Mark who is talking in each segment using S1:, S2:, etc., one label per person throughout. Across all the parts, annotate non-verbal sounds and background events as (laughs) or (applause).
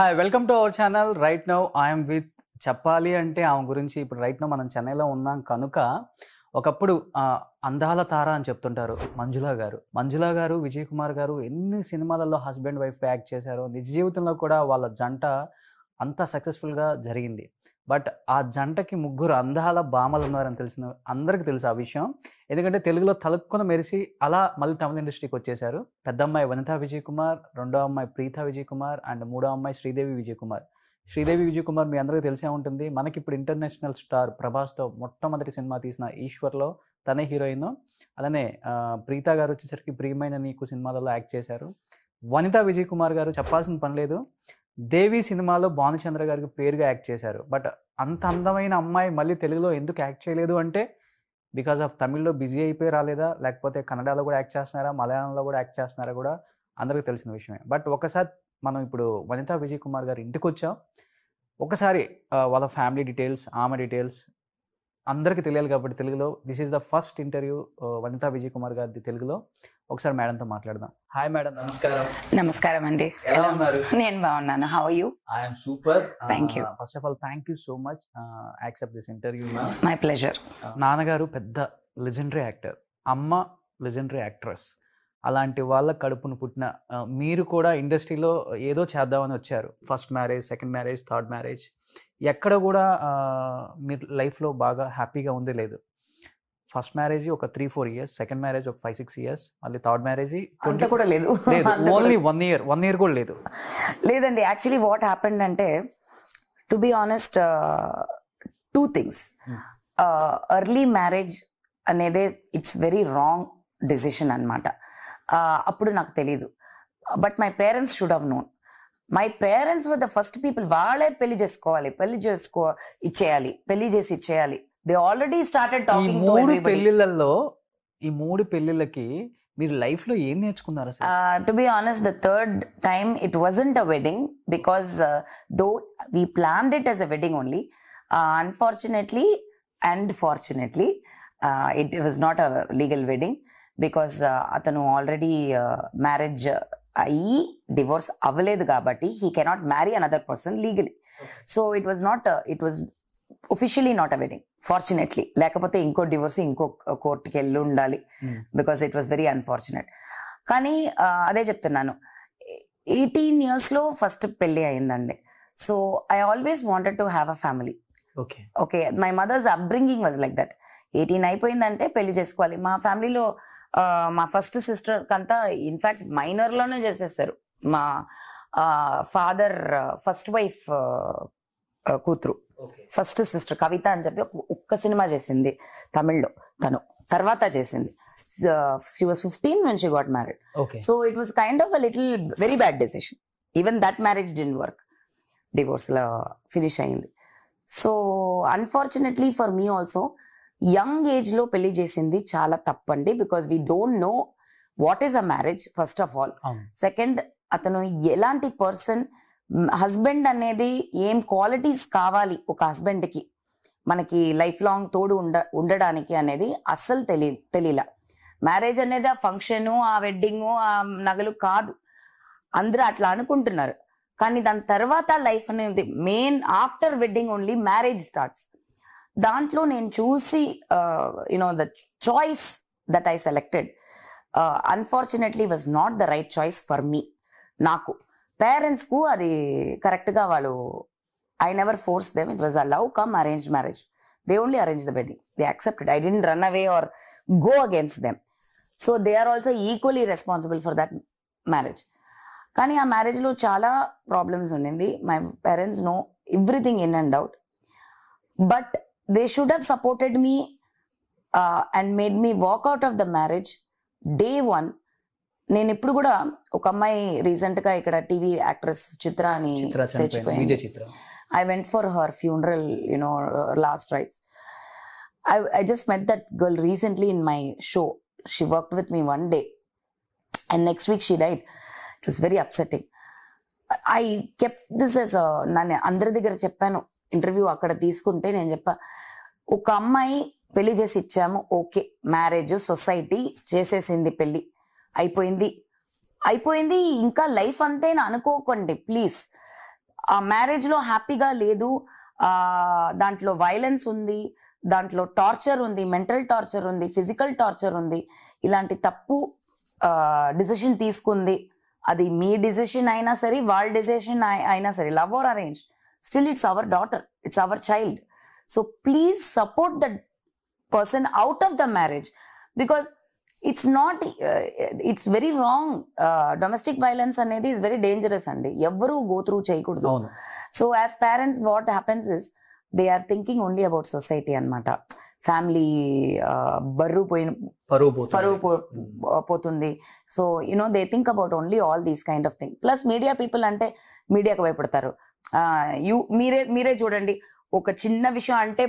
S1: Hi welcome to our channel right now I'm with చెప్పాలి అంటే ఆమె గురించి ఇప్పుడు రైట్ నౌ మనం చెన్నైలో ఉన్నాం కనుక ఒకప్పుడు అందాల తార అని చెప్తుంటారు మంజులా గారు మంజులా గారు విజయ్ కుమార్ గారు ఎన్ని సినిమాలలో హస్బెండ్ వైఫ్ యాక్ట్ చేశారో నిజ జీవితంలో కూడా వాళ్ళ జంట అంత సక్సెస్ఫుల్గా జరిగింది బట్ ఆ జంటకి ముగ్గురు అందాల బామలు ఉన్నారని తెలిసిన అందరికీ తెలుసు ఆ విషయం ఎందుకంటే తెలుగులో తలుక్కున మెరిసి అలా మళ్ళీ తమిళ ఇండస్ట్రీకి వచ్చేసారు పెద్ద అమ్మాయి వనితా విజయ్ కుమార్ రెండో అమ్మాయి ప్రీత విజయ్ కుమార్ అండ్ మూడో అమ్మాయి శ్రీదేవి విజయ్ కుమార్ శ్రీదేవి విజయ్ కుమార్ మీ అందరికీ తెలిసే ఉంటుంది మనకి ఇప్పుడు ఇంటర్నేషనల్ స్టార్ ప్రభాస్తో మొట్టమొదటి సినిమా తీసిన ఈశ్వర్లో తనే హీరోయిన్ అలానే ప్రీత గారు వచ్చేసరికి ప్రియమైన నీకు సినిమాలలో యాక్ట్ చేశారు వనిత విజయ్ కుమార్ గారు చెప్పాల్సిన పని లేదు దేవి సినిమాలో భానుచంద్ర గారికి పేరుగా యాక్ట్ చేశారు బట్ అంత అందమైన అమ్మాయి మళ్ళీ తెలుగులో ఎందుకు యాక్ట్ చేయలేదు అంటే బికాజ్ ఆఫ్ తమిళ్లో బిజీ అయిపోయి రాలేదా లేకపోతే కన్నడలో కూడా యాక్ట్ చేస్తున్నారా మలయాళంలో కూడా యాక్ట్ చేస్తున్నారా కూడా అందరికీ తెలిసిన విషయమే బట్ ఒకసారి మనం ఇప్పుడు వనితా విజయ్ కుమార్ గారి ఇంటికి వచ్చాం ఒకసారి వాళ్ళ ఫ్యామిలీ డీటెయిల్స్ ఆమె డీటెయిల్స్ అందరికీ తెలియాలి కాబట్టి తెలుగులో this is the first interview Vanitha Vijay Kumar గారిది తెలుగులో ఒకసారి మేడంతో మాట్లాడదాం హాయ్ మేడం నమస్కారం నమస్కారం అండి ఎలా ఉన్నారు నేను బాగున్నాను how you am super thank you first of all thank you so much accept this interview my pleasure నాన్నగారు పెద్ద లెజెండరీ యాక్టర్ అమ్మ లెజెండరీ యాక్ట్రెస్ అలాంటి వాళ్ళ కడుపును పుట్టిన uh, మీరు కూడా ఇండస్ట్రీలో ఏదో చేద్దామని వచ్చారు first marriage second marriage third marriage ఎక్కడ కూడా uh, మీరు లైఫ్లో బాగా హ్యాపీగా ఉంది లేదు ఫస్ట్ మ్యారేజ్ ఒక three four years second marriage ఒక ఫైవ్ సిక్స్ ఇయర్స్ మళ్ళీ థర్డ్ మ్యారేజ్ కూడా లేదు only one year one year కూడా లేదు
S2: లేదండి యాక్చువల్లీ వాట్ హ్యాపెండ్ అంటే to be honest two things early marriage అనేది ఇట్స్ వెరీ రాంగ్ డెసిషన్ అనమాట అప్పుడు నాకు తెలియదు but my parents should have known my parents the first people వాళ్ళే పెళ్లి చేసుకోవాలి పెళ్లి చేసుకో ఇచ్చేయాలి పెళ్లి చేసి ఇచ్చేయాలి దే ఆల్రెడీ స్టార్టెడ్ టాకింగ్ మూడు పెళ్లిళ్ళల్లో ఈ మూడు పెళ్లిళ్ళకి మీరు లైఫ్ లో ఏం నేర్చుకున్నారు to be honest the third time it wasn't a wedding because though we planned it as a wedding only unfortunately and fortunately it was not a legal wedding because అతను already marriage uh, అయ్యి divorce అవ్వలేదు కాబట్టి he cannot marry another person legally so it was not it was officially not a wedding fortunately లేకపోతే ఇంకో divorce ఇంకో కోర్టుకి వెళ్ళి ఉండాలి because it was very unfortunate కానీ అదే చెప్తున్నాను ఎయిటీన్ ఇయర్స్లో ఫస్ట్ పెళ్ళి అయిందండి so I always wanted to have a family okay okay my mother's upbringing was like that eighteen అయిపోయిందంటే పెళ్లి చేసుకోవాలి మా ఫ్యామిలీలో మా ఫస్ట్ సిస్టర్ కంతా ఇన్ఫాక్ట్ మైనర్లోనే చేసేస్తారు మా ఫాదర్ ఫస్ట్ వైఫ్ కూతురు ఫస్ట్ సిస్టర్ కవిత అని చెప్పి ఒక్క సినిమా చేసింది తమిళ్లో తను తర్వాత చేసింది she was fifteen when she got married so it was kind of a little very bad decision even that marriage didn't work లో ఫినిష్ అయింది so unfortunately for me also young లో పెళ్లి చేసింది చాలా తప్పండి because we don't know what is a marriage first of all second అతను ఎలాంటి person husband అనేది ఏం క్వాలిటీస్ కావాలి ఒక హస్బెండ్కి మనకి లైఫ్ లాంగ్ తోడు ఉండ ఉండడానికి అనేది అస్సలు తెలి తెలియలా మ్యారేజ్ అనేది ఆ ఫంక్షను ఆ వెడ్డింగ్ ఆ నగలు కాదు అందరూ అట్లా అనుకుంటున్నారు కానీ దాని తర్వాత లైఫ్ అనేది main after wedding only marriage starts దాంట్లో నేను చూసి you know the choice that I selected unfortunately was not the right choice for me నాకు పేరెంట్స్కు అది కరెక్ట్గా వాళ్ళు I never force them it was a love come arrange marriage they only arrange the wedding they accepted I didn't run away or go against them so they are also equally responsible for that marriage కానీ ఆ మ్యారేజ్లో చాలా problems ఉండింది my parents know everything in and out but they should have supported me and made me walk out of the marriage day one నేను ఇప్పుడు కూడా ఒక అమ్మాయి recent గా ఇక్కడ టీవీ యాక్ట్రెస్ చిత్ర అని I went for her funeral you know last rites I I just met that girl recently in my show she work with me one day and next week she died it was very upsetting I kept this is నన్ను అందరి దగ్గర చెప్పాను interview అక్కడ తీసుకుంటే నేను చెప్పా ఒక అమ్మాయి పెళ్లి చేసి ఇచ్చాము ఓకే మ్యారేజ్ సొసైటీ చేసేసింది పెళ్లి అయిపోయింది అయిపోయింది ఇంకా లైఫ్ అంతేనా అనుకోకండి ప్లీజ్ ఆ మ్యారేజ్ లో హ్యాపీగా లేదు ఆ దాంట్లో వైలెన్స్ ఉంది దాంట్లో టార్చర్ ఉంది మెంటల్ టార్చర్ ఉంది ఫిజికల్ టార్చర్ ఉంది ఇలాంటి తప్పు డిసిషన్ తీసుకుంది అది మీ డిసిషన్ అయినా సరే వాళ్ళ డిసిషన్ అయినా సరే love or arrange still it's our daughter it's our child so please support that person out of the marriage because it's not it's very wrong domestic violence అనేది ఇస్ వెరీ డేంజరస్ అండి ఎవరు go through చేయకూడదు so as parents what happens is they are thinking only about society అనమాట family బర్రు పోయిన పరువు పోతుంది so you know they think about only all these kind of thing plus media people అంటే మీడియాకు భయపడతారు యూ uh, మీరే మీరే చూడండి ఒక చిన్న విషయం అంటే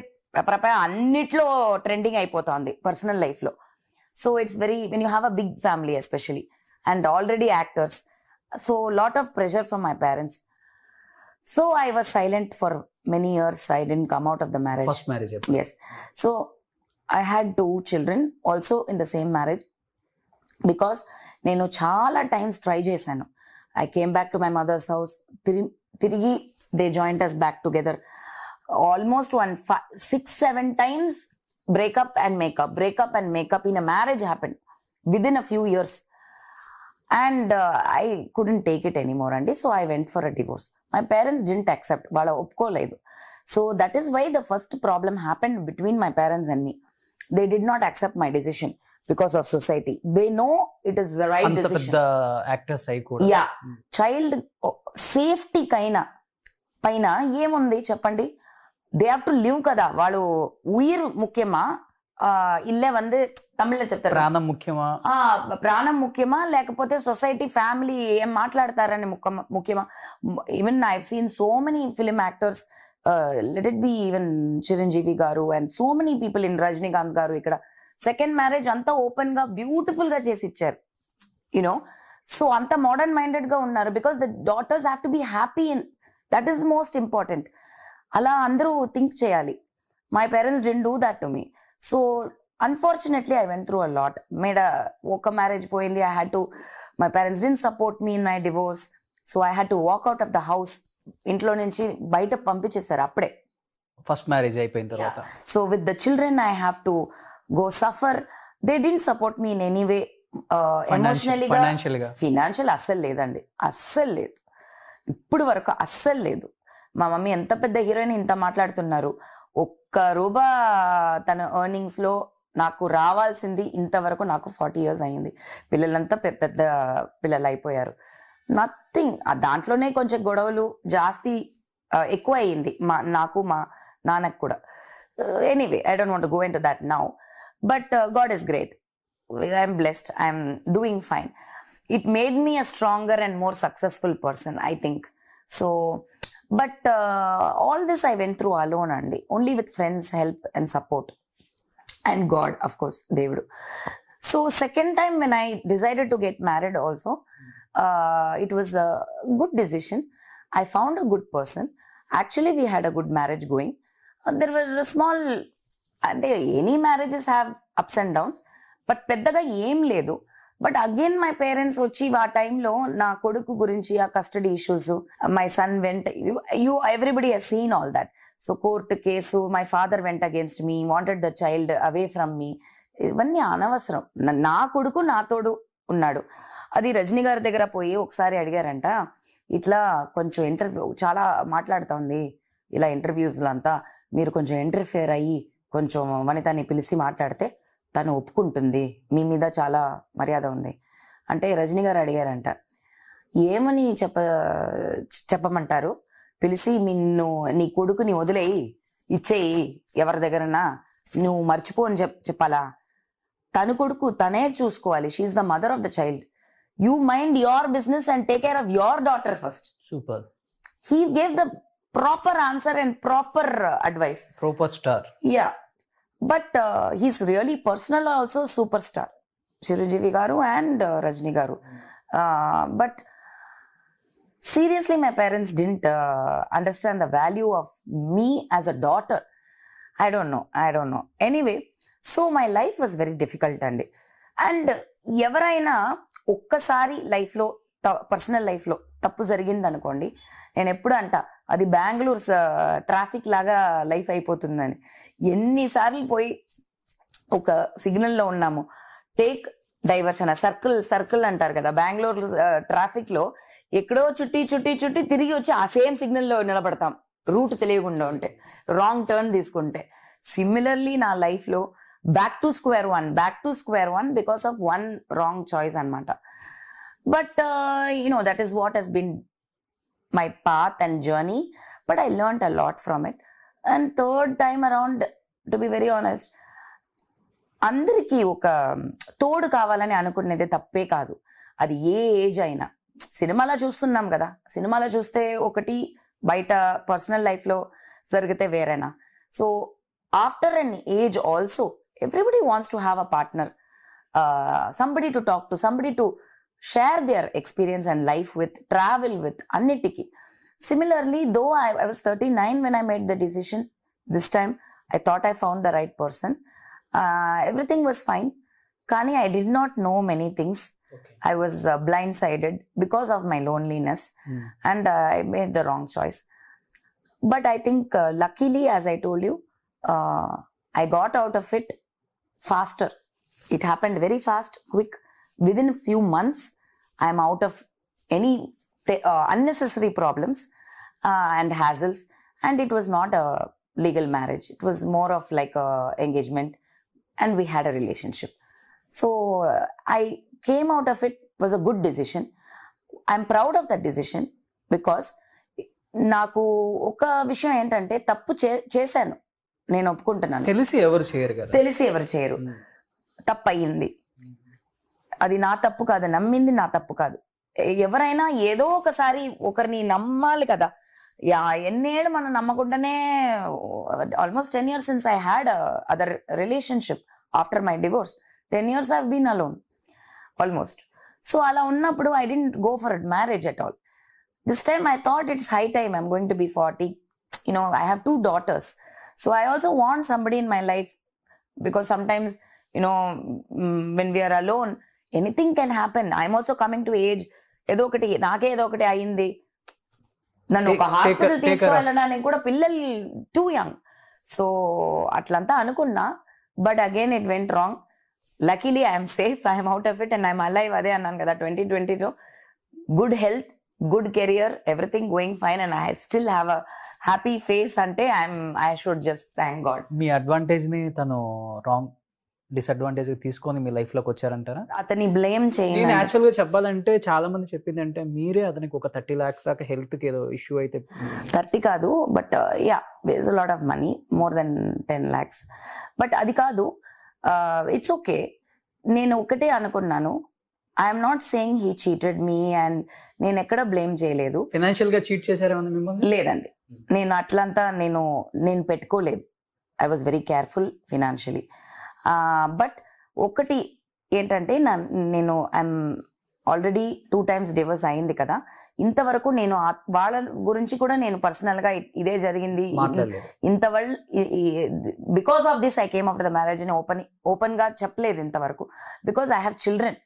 S2: ప్రపంచ అన్నిట్లో ట్రెండింగ్ అయిపోతుంది పర్సనల్ లైఫ్లో So it's very, when you have a big family, especially, and already actors, so a lot of pressure from my parents. So I was silent for many years. I didn't come out of the marriage. First marriage, yes. yes. So I had two children also in the same marriage because నేను know, times try చేశాను I came I came back to my mother's house. Three, joined us back together almost one five six breakup and makeup breakup and makeup in a marriage marriage happened in a few years and I couldn't take it anymore అండి so I went for a divorce my parents didn't accept వాళ్ళ ఒప్పుకోలేదు so that is why the first problem happen between my parents and me they did not accept my decision because of society they know it is right yeah child safety కైనా పైన ఏముంది చెప్పండి they have to live కదా వాళ్ళు ఉయిర్ ముఖ్యమా ఇల్లే వంద తమిళ చెప్తారు ప్రాణం ముఖ్యమా ప్రాణం ముఖ్యమా లేకపోతే సొసైటీ ఫ్యామిలీ ఏం మాట్లాడతారని ముఖ్యమా even I have seen so many film actors let it be even Chiranjeevi garu and so many people in Rajinikanth garu ఇక్కడ సెకండ్ మ్యారేజ్ అంతా ఓపెన్ గా బ్యూటిఫుల్ గా చేసి ఇచ్చారు యునో సో అంత మోడర్న్ మైండెడ్ గా ఉన్నారు because the daughters have to be happy in that is most important అలా అందరూ థింక్ చేయాలి my parents didn't do that to me so unfortunately I went through a lot మేడ ఒక marriage పోయింది I had to my parents didn't support me in my divorce so I had to walk out of the house ఇంట్లో నుంచి బయట పంపించేశారు అప్పుడే
S1: first marriage అయిపోయిన తర్వాత
S2: so with the children I have to go suffer they didn't support me in any way ఎమోషనలీగా financial అస్సలు లేదండి అస్సలు లేదు ఇప్పుడు వరకు అస్సలు లేదు మా మమ్మీ ఎంత పెద్ద హీరోయిన్ ఇంత మాట్లాడుతున్నారు ఒక్క రూపా తన ఎర్నింగ్స్ లో నాకు రావాల్సింది ఇంతవరకు నాకు ఫార్టీ ఇయర్స్ అయింది పిల్లలంతా పెద్ద పిల్లలు అయిపోయారు నథింగ్ దాంట్లోనే కొంచెం గొడవలు జాస్తి ఎక్కువ అయ్యింది మా నాకు మా నాన్నకు కూడా anyway I don't want go into that now but God is great I'm blessed I'm doing fine it made me a stronger and more successful person I think so but all this I went through alone అండి only with friends help and support and God of course దేవుడు so second time when I decided to get married also it was a good decision I found a good person actually we had a good marriage going there were small అంటే any marriages have ups and downs but పెద్దగా ఏం లేదు but again my parents వచ్చి ఆ టైంలో నా కొడుకు గురించి ఆ custody issues my son went you everybody he's seen all that so court case my father went against me wanted the child away from me ఇవన్నీ అనవసరం నా కొడుకు నాతోడు ఉన్నాడు అది రజనీ గారి దగ్గర పోయి ఒకసారి అడిగారంట ఇట్లా కొంచెం ఇంటర్వ్యూ చాలా మాట్లాడుతూ ఉంది ఇలా ఇంటర్వ్యూస్లో అంతా మీరు కొంచెం ఇంటర్ఫియర్ అయ్యి కొంచెం వనితాన్ని పిలిచి మాట్లాడితే తను ఒప్పుకుంటుంది మీ మీద చాలా మర్యాద ఉంది అంటే రజనీ గారు అడిగారంట ఏమని చెప్ప చెప్పమంటారు పిలిచి నిన్ను నీ కొడుకుని వదిలేయి ఇచ్చేయి ఎవరి దగ్గరన్నా నువ్వు మర్చిపో అని చెప్ చెప్పాలా తన కొడుకు తనే చూసుకోవాలి she is the mother of the child you mind your business and take care of your daughter first super he gave the proper answer and proper advice proper star yeah but he's really personal also super star Chiranjeevi garu and Rajini garu but seriously my parents didn't understand the value of me as a daughter I don't know I don't know anyway so my life was very difficult అండి and ఎవరైనా ఒక్కసారి లైఫ్లో personal లైఫ్లో తప్పు జరిగింది అనుకోండి నేను ఎప్పుడు అంట అది బెంగళూరు ట్రాఫిక్ లాగా లైఫ్ అయిపోతుందని ఎన్నిసార్లు పోయి ఒక సిగ్నల్లో ఉన్నాము టేక్ డైవర్షన్ సర్కిల్ సర్కిల్ అంటారు కదా బెంగళూరు ట్రాఫిక్లో ఎక్కడో చుట్టి చుట్టి చుట్టి తిరిగి వచ్చి ఆ సేమ్ సిగ్నల్లో నిలబడతాం రూట్ తెలియకుండా ఉంటే రాంగ్ టర్న్ తీసుకుంటే సిమిలర్లీ నా లైఫ్లో back to square one back to square one because of one wrong choice అనమాట but uh, you know, that is what has been my path and journey. But I learned a lot from it. And third to be very honest అందరికీ ఒక తోడు కావాలని అనుకునేది తప్పే కాదు అది ఏ age అయినా సినిమాలో చూస్తున్నాం కదా సినిమాలో చూస్తే ఒకటి బయట పర్సనల్ లైఫ్లో జరిగితే వేరేనా so after an age also everybody wants to have a partner somebody to talk to somebody to share their experience and life with, travel with Annitiki. Similarly, though I, I, was 39 when I made the decision, this time I thought I found the right person. Uh, everything was fine. Kani, I did not know many things. Okay. I was uh, blindsided because of my loneliness mm. and uh, I made the wrong choice. But I think, uh, luckily, as I told you, uh, I got out of it faster. It happened very fast, quick within a few months, I'm out of any uh, unnecessary problems uh, and hassles. And it was not a legal marriage. It was more of like a engagement and we had a relationship. So uh, I came out of it was a good decision. I'm proud of that decision because నాకు ఒక విషయం ఏంటంటే తప్పు చేశాను నేను ఒప్పుకుంటున్నాను
S1: తెలిసి ఎవరు చేయరు తెలిసి
S2: ఎవరు చేయరు తప్పు అయ్యింది అది నా తప్పు కాదు నమ్మింది నా తప్పు కాదు ఎవరైనా ఏదో ఒకసారి ఒకరిని నమ్మాలి కదా యా ఎన్నేళ్ళు మనం నమ్మకుండానే almost ten years since I had other relationship after my divorce ten years have been alone almost so అలా ఉన్నప్పుడు I didn't go for marriage at all this time I thought it's high time I'm going to be forty you know I have two daughters so I also want somebody in my life because sometimes you know when we're alone anything can happen I'm also coming to age ఏదో ఒకటి నాకే ఏదో ఒకటి అయింది నన్ను ఒక hospital తీసుకువెళ్ళడానికి కూడా పిల్లలు టూ యంగ్ సో అట్లంతా అనుకున్నా but again it went wrong luckily I'm safe I'm out of it and I'm alive అదే అన్నాను కదా ట్వంటీ ట్వంటీలో good health good career everything going fine and I still have a happy face అంటే I'm I should just thank God me
S1: advantage ని తను wrong disadvantage తీసుకొని మీ life లోకి వచ్చారంటారా అతని బ్లేమ్ చేయండి యాక్చువల్ గా చెప్పాలంటే చాలా మంది చెప్పింది అంటే మీరే అతనికి ఒక థర్టీ లాక్స్ దాకా హెల్త్ కి ఏదో
S2: ఇష్యూ అయితే థర్టీ కాదు but yeah was lot of money more than ten lakhs but అది కాదు ఇట్స్ uh, ఓకే నేను ఒకటే అనుకున్నాను I'm not saying he cheated me and నేను ఎక్కడ బ్లేమ్ చేయలేదు ఫైనాన్షియల్ గా చీట్ చేశారేమన్నా మిమ్మల్ని లేదండి నేను అట్లంతా నేను నేను పెట్టుకోలేదు I was very careful financially but ఒకటి ఏంటంటే నేను I'm already two times divorce అయింది కదా ఇంతవరకు నేను వాళ్ళ గురించి కూడా నేను పర్సనల్ గా ఇదే జరిగింది ఇంతవల్ because of this I came of the marriage అని ఓపెన్ ఓపెన్ గా చెప్పలేదు ఇంతవరకు బికాస్ ఐ హ్యావ్ చిల్డ్రన్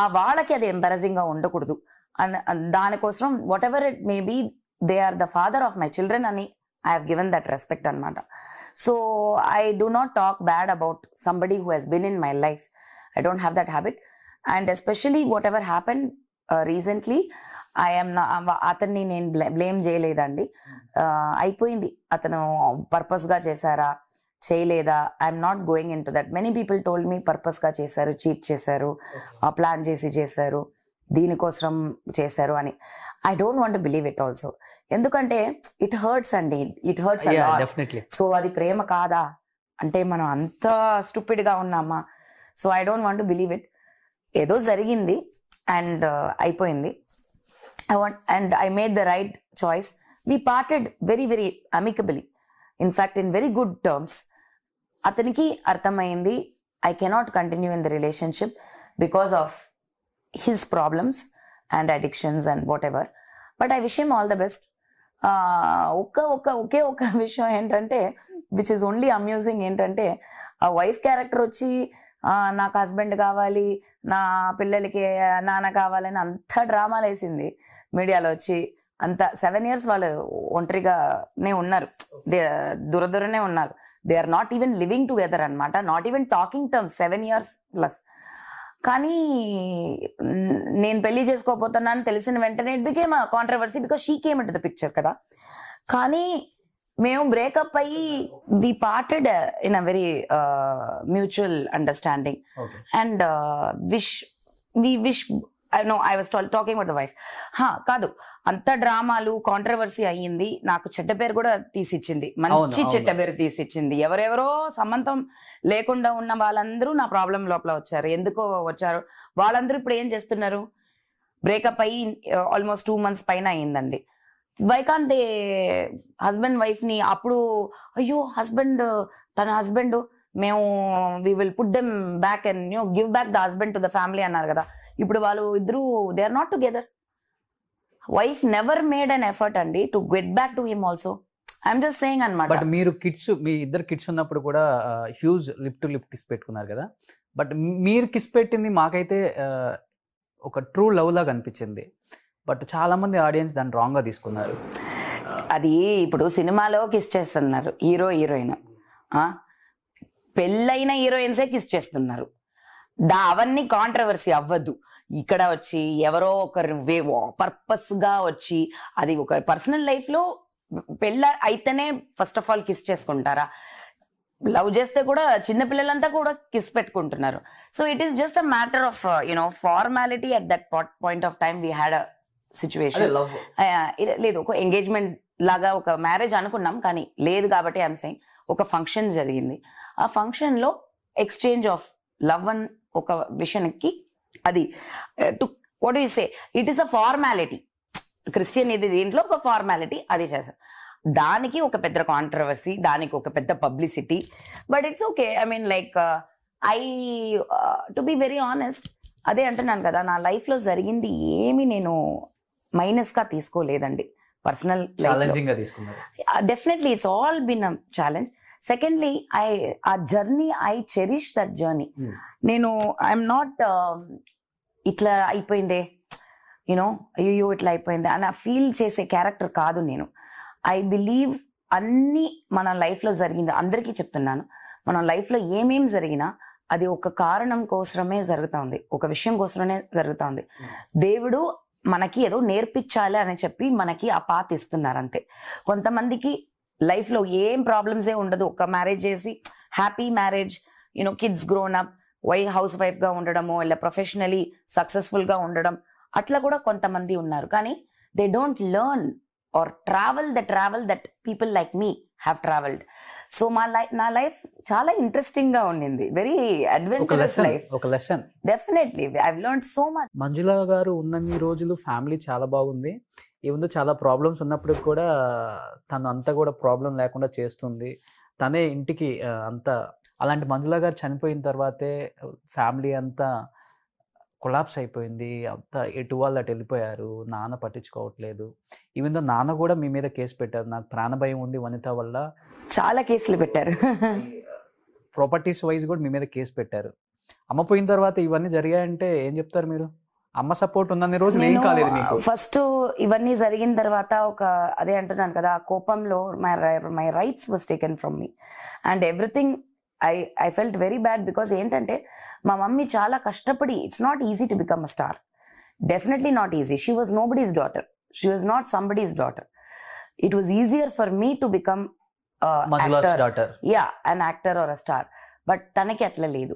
S2: ఆ వాళ్ళకి అది ఎంబరసింగ్ గా ఉండకూడదు అండ్ దానికోసం whatever it may be they are the father of my children అని I have given that respect అనమాట so I do not talk bad about somebody who he's been in my life I don't have that habit and especially whatever happen recently I am అతన్ని నేను blame చేయలేదండి hmm. uh, అయిపోయింది అతను పర్పస్గా చేశారా చేయలేదా I'm not going into that many people told me పర్పస్గా చేశారు చీట్ చేశారు ప్లాన్ చేసి చేశారు దీనికోసం చేశారు అని I don't want believe it also ఎందుకంటే ఇట్ హర్ట్స్ అండి ఇట్ హర్ట్స్ సో అది ప్రేమ కాదా అంటే మనం అంత స్టూపిడ్ గా ఉన్నామా so I don't want believe it ఏదో జరిగింది అండ్ uh, అయిపోయింది I want and I made the right choice we parted very very అమికబిలీ in fact in very good terms అతనికి అర్థమైంది I cannot continue in the relationship because of his problems and addictions and whatever but I wish him all the best ఒక్క ఒక్క ఒకే ఒక్క (laughs) విషయం ఏంటంటే which is only amusing ఏంటంటే ఆ wife character వచ్చి నాకు హస్బెండ్ కావాలి నా పిల్లలకి నాన్న కావాలని అంత డ్రామాలు వేసింది మీడియాలో వచ్చి అంత సెవెన్ ఇయర్స్ వాళ్ళు ఒంటరిగానే ఉన్నారు దే దూరదూరనే ఉన్నారు they are not even living together అనమాట not even talking terms seven years plus కానీ నేను పెళ్లి చేసుకోపోతున్నాను తెలిసిన వెంటనే it became controversy because she came it the picture కదా కానీ మేము బ్రేకప్ అయ్యి we parted in a very mutual understanding and wish we wish I know I was talking at the wife హా కాదు అంత డ్రామాలు కాంట్రవర్సీ అయ్యింది నాకు చెడ్డ పేరు కూడా తీసిచ్చింది మంచి చెడ్డ పేరు తీసిచ్చింది ఎవరెవరో సంబంధం లేకుండా ఉన్న వాళ్ళందరూ నా ప్రాబ్లం లోపల వచ్చారు ఎందుకో వచ్చారు వాళ్ళందరూ ఇప్పుడు ఏం చేస్తున్నారు బ్రేకప్ అయ్యి ఆల్మోస్ట్ టూ మంత్స్ పైన అయిందండి వైకాంట్ దే హస్బెండ్ ని అప్పుడు అయ్యో హస్బెండ్ తన హస్బెండ్ మేము we will put them back and you give back the husband to the family అన్నారు కదా ఇప్పుడు వాళ్ళు ఇద్దరు they are not together wife never made an effort అండి to get back to him also I'm just saying అనమాట but
S1: మీరు kids మీ ఇద్దరు కిడ్స్ ఉన్నప్పుడు కూడా huge lift to lift kiss పెట్టుకున్నారు కదా బట్ మీరు కిస్ పెట్టింది మాకైతే ఒక ట్రూ లవ్ లాగా అనిపించింది బట్ చాలా మంది ఆడియన్స్ దాన్ని రాంగ్ గా తీసుకున్నారు
S2: అది ఇప్పుడు సినిమాలో కిస్ చేస్తున్నారు హీరో హీరోయిన్ పెళ్ళైన హీరోయిన్సే కిస్ చేస్తున్నారు దా అవన్నీ కాంట్రవర్సీ అవ్వద్దు ఇక్కడ వచ్చి ఎవరో ఒకరు పర్పస్ గా వచ్చి అది ఒక పర్సనల్ లైఫ్ లో పెళ్ళ అయితేనే ఫస్ట్ ఆఫ్ ఆల్ కిస్ చేసుకుంటారా లవ్ చేస్తే కూడా చిన్న పిల్లలంతా కూడా కిస్ పెట్టుకుంటున్నారు so it is just a matter of you know formality at that point of time we had a situation లేదు ఒక ఎంగేజ్మెంట్ లాగా ఒక మ్యారేజ్ అనుకున్నాం కానీ లేదు కాబట్టి ఐఎమ్ సెయింగ్ ఒక ఫంక్షన్ జరిగింది ఆ ఫంక్షన్లో ఎక్స్చేంజ్ ఆఫ్ లవ్ అన్ ఒక విషయానికి అది to what you say it is a formality Christian ఇది దీంట్లో ఒక ఫార్మాలిటీ అది చేశారు దానికి ఒక పెద్ద కాంట్రవర్సీ దానికి ఒక పెద్ద publicity but it's okay I mean like I to be very honest అదే అంటున్నాను కదా నా లైఫ్ లో జరిగింది ఏమి నేను మైనస్ గా తీసుకోలేదండి personal definitely it's all been a challenge secondly I ఆ journey I cherish that journey నేను ఐఎమ్ నాట్ um, ఇట్లా అయిపోయిందే యూనో అయ్యో ఇట్లా అయిపోయింది అని ఆ ఫీల్ చేసే క్యారెక్టర్ కాదు నేను ఐ బిలీవ్ అన్ని మన లైఫ్లో జరిగింది అందరికీ చెప్తున్నాను మన లైఫ్లో ఏమేమి జరిగినా అది ఒక కారణం కోసమే జరుగుతుంది ఒక విషయం కోసమే జరుగుతుంది hmm. దేవుడు మనకి ఏదో నేర్పించాలి అని చెప్పి మనకి ఆ పాత ఇస్తున్నారు అంతే కొంతమందికి లైఫ్లో ఏం ప్రాబ్లమ్సే ఉండదు ఒక మ్యారేజ్ చేసి happy marriage you know kids grown up వై హౌస్ వైఫ్గా ఉండడము ఇలా ప్రొఫెషనలీ సక్సెస్ఫుల్గా ఉండడం అట్లా కూడా కొంతమంది ఉన్నారు కానీ they don't learn or travel the travel that people like me have travelled so మా లైఫ్ నా లైఫ్ చాలా ఇంట్రెస్టింగ్ గా ఉండింది వెరీ అడ్వెంచరస్ లైఫ్ ఒక lesson definitely I learn
S1: so much Manjula garu ఉన్నన్ని రోజులు ఫ్యామిలీ చాలా బాగుంది ముందు చాలా ప్రాబ్లమ్స్ ఉన్నప్పుడు కూడా తను అంతా కూడా ప్రాబ్లం లేకుండా చేస్తుంది తనే ఇంటికి అంత అలాంటి మంజులా గారు చనిపోయిన తర్వాతే ఫ్యామిలీ అంతా కొలాప్స్ అయిపోయింది అంతా ఎటు వాళ్ళు అటు వెళ్ళిపోయారు నాన్న పట్టించుకోవట్లేదు ఈవెన్ దో నాన్న కూడా మీ మీద కేసు పెట్టారు నాకు ప్రాణభయం ఉంది వనిత వల్ల చాలా కేసులు పెట్టారు ప్రాపర్టీస్ వైజ్ కూడా మీ మీద కేసు పెట్టారు అమ్మపోయిన తర్వాత ఇవన్నీ జరిగాయంటే ఏం చెప్తారు మీరు అమ్మ సపోర్ట్ ఉందని రోజు కాలేదు మీకు
S2: ఫస్ట్ ఇవన్నీ జరిగిన తర్వాత ఒక అదే అంటున్నాను కదా ఆ కోపంలో my my rights was taken from me and everything I I felt very bad because ఏంటంటే మా మమ్మీ చాలా కష్టపడి it's not easy to become a star definitely not easy she was nobody's daughter she was not somebody's daughter it was easier for me to become uh an actor or a star but తనకి అట్లా లేదు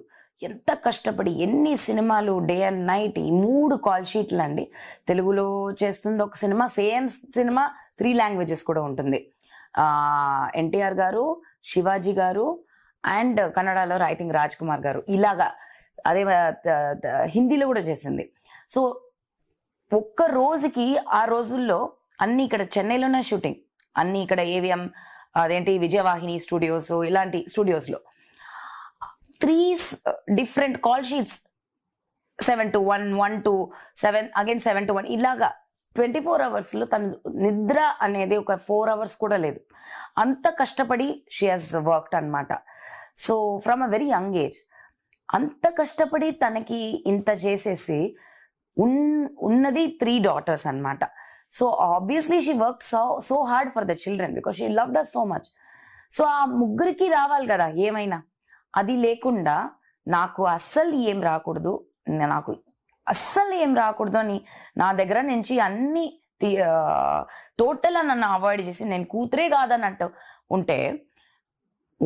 S2: ఎంత కష్టపడి ఎన్ని సినిమాలు day and night ఈ మూడు call షీట్లు అండి తెలుగులో చేస్తుంది ఒక cinema same cinema three languages కూడా ఉంటుంది ఎన్టీఆర్ గారు శివాజీ గారు అండ్ కన్నడలో ఐ థింక్ రాజ్ కుమార్ గారు ఇలాగా అదే హిందీలో కూడా చేసింది సో ఒక్క రోజుకి ఆ రోజుల్లో అన్ని ఇక్కడ చెన్నైలోనే షూటింగ్ అన్ని ఇక్కడ ఏవిఎం అదేంటి విజయవాహిని స్టూడియోస్ ఇలాంటి స్టూడియోస్లో three different call sheets seven to one one to seven again seven to one ఇలాగా ట్వంటీ ఫోర్ అవర్స్లో తను నిద్ర అనేది ఒక ఫోర్ అవర్స్ కూడా లేదు అంత కష్టపడి షీ హాజ్ వర్క్డ్ అనమాట so from a very young age అంత కష్టపడి తనకి ఇంత చేసేసి ఉన్ ఉన్నది త్రీ డాటర్స్ అనమాట so obviously she work so so hard for the children because she love the so much so ఆ ముగ్గురికి రావాలి కదా ఏమైనా అది లేకుండా నాకు అస్సలు ఏం రాకూడదు నాకు అస్సలు ఏం రాకూడదు అని నా దగ్గర నుంచి అన్ని టోటల్ నన్ను అవాయిడ్ చేసి నేను కూతురే కాదన్నట్టు ఉంటే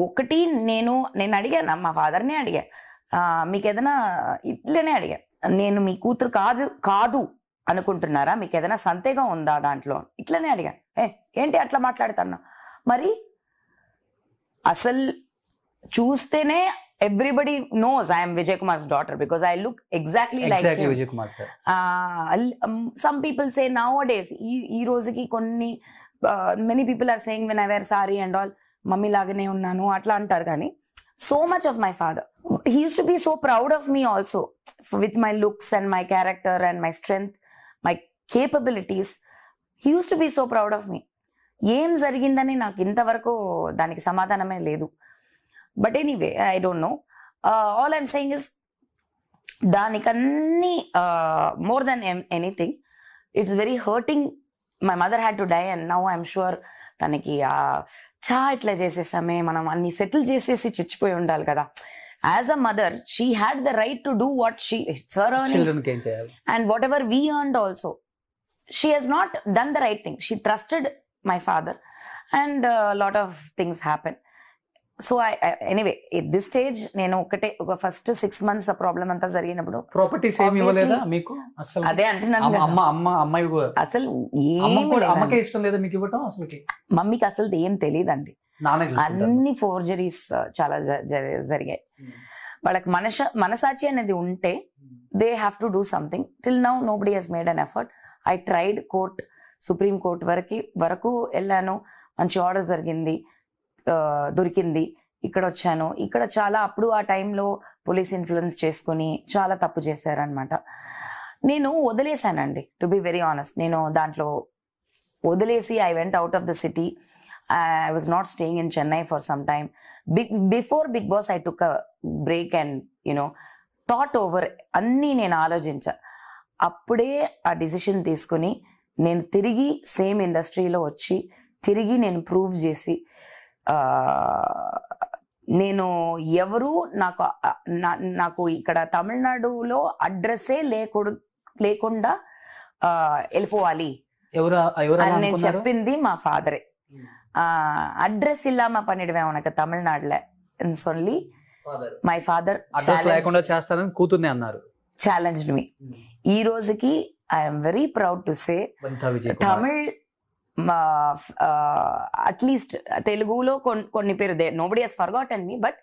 S2: ఒకటి నేను నేను అడిగాను మా ఫాదర్నే అడిగా మీకు ఏదైనా ఇట్లనే అడిగా నేను మీ కూతురు కాదు కాదు అనుకుంటున్నారా మీకు ఏదైనా సంతేగా ఉందా దాంట్లో ఇట్లనే అడిగా ఏ ఏంటి అట్లా మాట్లాడుతున్నా మరి అసలు చూస్తేనే everybody knows I'm Vijay Kumar's daughter because I look exactly like Vijay Kumar some people say nowadays ఈ ఈ రోజుకి కొన్ని many people are saying when I sorry and all mummy లాగానే ఉన్నాను అట్లా అంటారు కానీ so much of my father he used to be so proud of me also with my looks and my character and my strength my capabilities he used to be so proud of me ఏం జరిగిందని నాకు ఇంతవరకు దానికి సమాధానమే లేదు but anyway I don't know all I'm saying is దానికన్నీ more than anything it's very hurting my mother had to die and now I'm sure తనకి ఆ చా ఇట్లా చేసేసామే మనం అన్ని సెటిల్ చేసేసి చచ్చిపోయి ఉండాలి కదా as a mother she had the right to do what she sir and whatever we earned also she has not done the right thing she trusted my father and lot of things happen so anyway this stage నేను ఒకటే ఒక first six months ఆ problem అంతా జరిగినప్పుడు property ఇవ్వలేదా మీకు అసలు అదే అంటున్నాను అమ్మ అమ్మ అమ్మాయి అసలు అమ్మకే ఇష్టం లేదా మీకు ఇవ్వటం అసలు మమ్మీకి అసలు ఏం తెలియదండి అన్ని ఫోర్జరీస్ uh, చాలా జరిగాయి hmm. వాళ్ళకి మనస మనసాచి అనేది ఉంటే they have to do something till now nobody has made an effort I tried court supreme court వరకు వరకు వెళ్ళాను మంచి ఆర్డర్ జరిగింది దొరికింది ఇక్కడ వచ్చాను ఇక్కడ చాలా అప్పుడు ఆ టైంలో పోలీస్ ఇన్ఫ్లుయెన్స్ చేసుకుని చాలా తప్పు చేశారనమాట నేను వదిలేశానండి టు బి వెరీ ఆనెస్ట్ నేను దాంట్లో వదిలేసి I went out of the city I was not staying in Chennai for some time big before Bigg Boss I took a break and you know thought over అన్నీ నేను ఆలోచించ అప్పుడే ఆ డిసిషన్ తీసుకుని నేను తిరిగి సేమ్ ఇండస్ట్రీలో వచ్చి తిరిగి నేను ప్రూవ్ చేసి నేను ఎవరు నాకు నాకు ఇక్కడ తమిళనాడులో అడ్రస్సే లేకూడదు లేకుండా వెళ్ళిపోవాలి అని చెప్పింది మా ఫాదరే அட்ரஸ் இல்லாம பண்ணிடுவேன் உனக்கு தமிழ்நாடுல சொல்லி మై ఫాదర్ అడ్రస్ లేకుండా
S1: చేస్తానని కూతుర్ని అన్నారు
S2: ఛాలెంజ్ మీ ఈ రోజుకి I'm very proud to say Tamil at least తెలుగులో కొన్ని కొన్ని పేరు they nobody has forgot and me but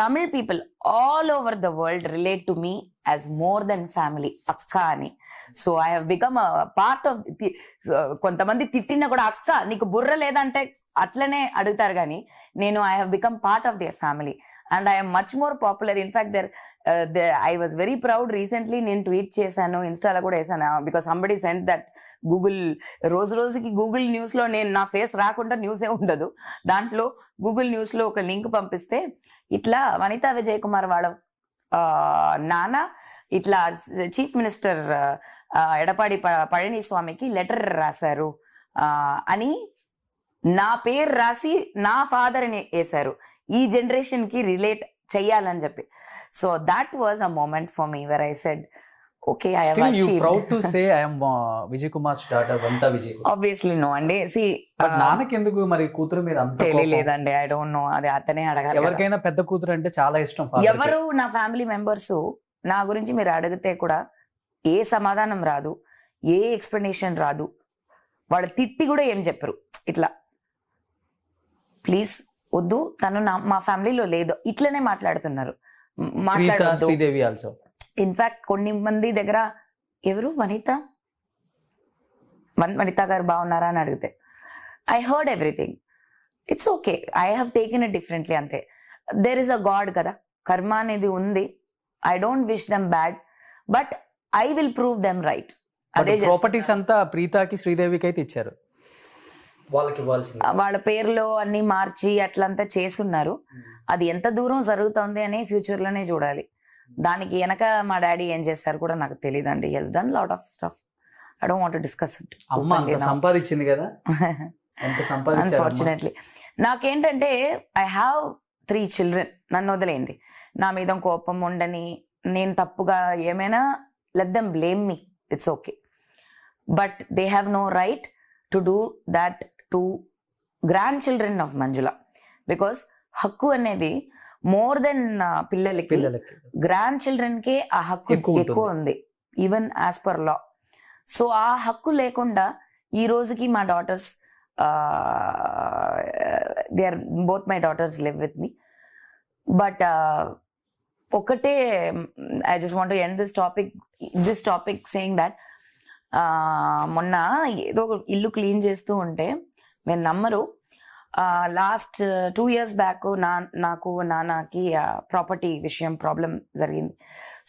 S2: Tamil people all over the world relate to me as more than family akka అని so I have become part of కొంతమంది తిట్టినా కూడా అక్క నీకు బుర్ర లేదంటే అట్లనే అడుగుతారు కానీ నేను I have become part of their family and I'm much more popular in fact there I was very proud recently నేను ట్వీట్ చేశాను ఇన్స్టాలో కూడా వేసాను because somebody sent that Google రోజు రోజుకి గూగుల్ న్యూస్లో నేను నా ఫేస్ రాకుండా న్యూసే ఉండదు దాంట్లో గూగుల్ న్యూస్లో ఒక లింక్ పంపిస్తే ఇట్లా వనితా విజయ్ కుమార్ వాళ్ళ నాన్న ఇట్లా చీఫ్ మినిస్టర్ ఎడపాడి పళనిస్వామికి లెటర్ రాశారు అని నా పేరు రాసి నా ఫాదర్ అని వేశారు ఈ జనరేషన్కి రిలేట్ చెయ్యాలని చెప్పి so that was a moment for me where I said okay I Still, have achieved. you proud to
S1: say I am uh, Vijay Kumar's daughter, Vanta అండి సి బట్ uh, నాన్నకెందుకు మరి కూతురు మీద అంత కోపం? తెలియలేదండి ఐ డోంట్ నో అది అతనే అడగాలి ఎవరికైనా పెద్ద కూతురు అంటే చాలా ఇష్టం ఎవరు
S2: నా ఫ్యామిలీ మెంబర్స్ నా గురించి మీరు అడిగితే కూడా ఏ సమాధానం రాదు ఏ ఎక్స్ప్లెనేషన్ రాదు వాళ్ళ తిట్టి కూడా ఏం చెప్పరు ఇట్లా ప్లీజ్ వద్దు తను నా మా ఫ్యామిలీలో లేదు ఇట్లనే మాట్లాడుతున్నారు మ్, శ్రీదేవి ఆల్సో ఇన్ఫాక్ట్ కొన్ని మంది దగ్గర ఎవరు వనిత వనిత గారు బాగున్నారా అని అడిగితే I heard everything it's okay I have taken it differently అంతే దేర్ ఇస్ అ గాడ్ కదా కర్మ అనేది ఉంది I don't wish them bad but I will prove them right అదే ప్రాపర్టీస్
S1: అంతా ప్రీతాకి శ్రీదేవికి అయితే ఇచ్చారు
S2: వాళ్ళకి వాళ్ళ పేర్లో అన్ని మార్చి అట్లంతా చేసున్నారు hmm. అది ఎంత దూరం జరుగుతుంది అనే ఫ్యూచర్లోనే చూడాలి దానికి వెనక మా డాడీ ఏం చేశారు కూడా నాకు తెలియదు అండి he's done lot of stuff I don't want discuss it సంపాదించింది కదా అన్ఫార్చునేట్లీ (laughs) నాకేంటంటే ఐ హ్యావ్ త్రీ చిల్డ్రన్ నన్ను వదిలేయండి నా మీద కోపం ఉండని నేను తప్పుగా ఏమైనా let them blame me it's okay but they have no right to do that to grandchildren of Manjula because హక్కు అనేది మోర్ దెన్ uh, పిల్లలకి గ్రాండ్ చిల్డ్రన్ కే ఆ హక్కు ఎక్కువ ఉంది even as per law so ఆ హక్కు లేకుండా ఈ రోజుకి మా daughters they are both my daughters live with me but ఒకటే I just want end this topic this topic saying that మొన్న ఏదో ఇల్లు క్లీన్ చేస్తూ ఉంటే మేము నమ్మరు లాస్ట్ టూ ఇయర్స్ బ్యాక్ నా నాకు నాన్నకి ప్రాపర్టీ విషయం ప్రాబ్లం జరిగింది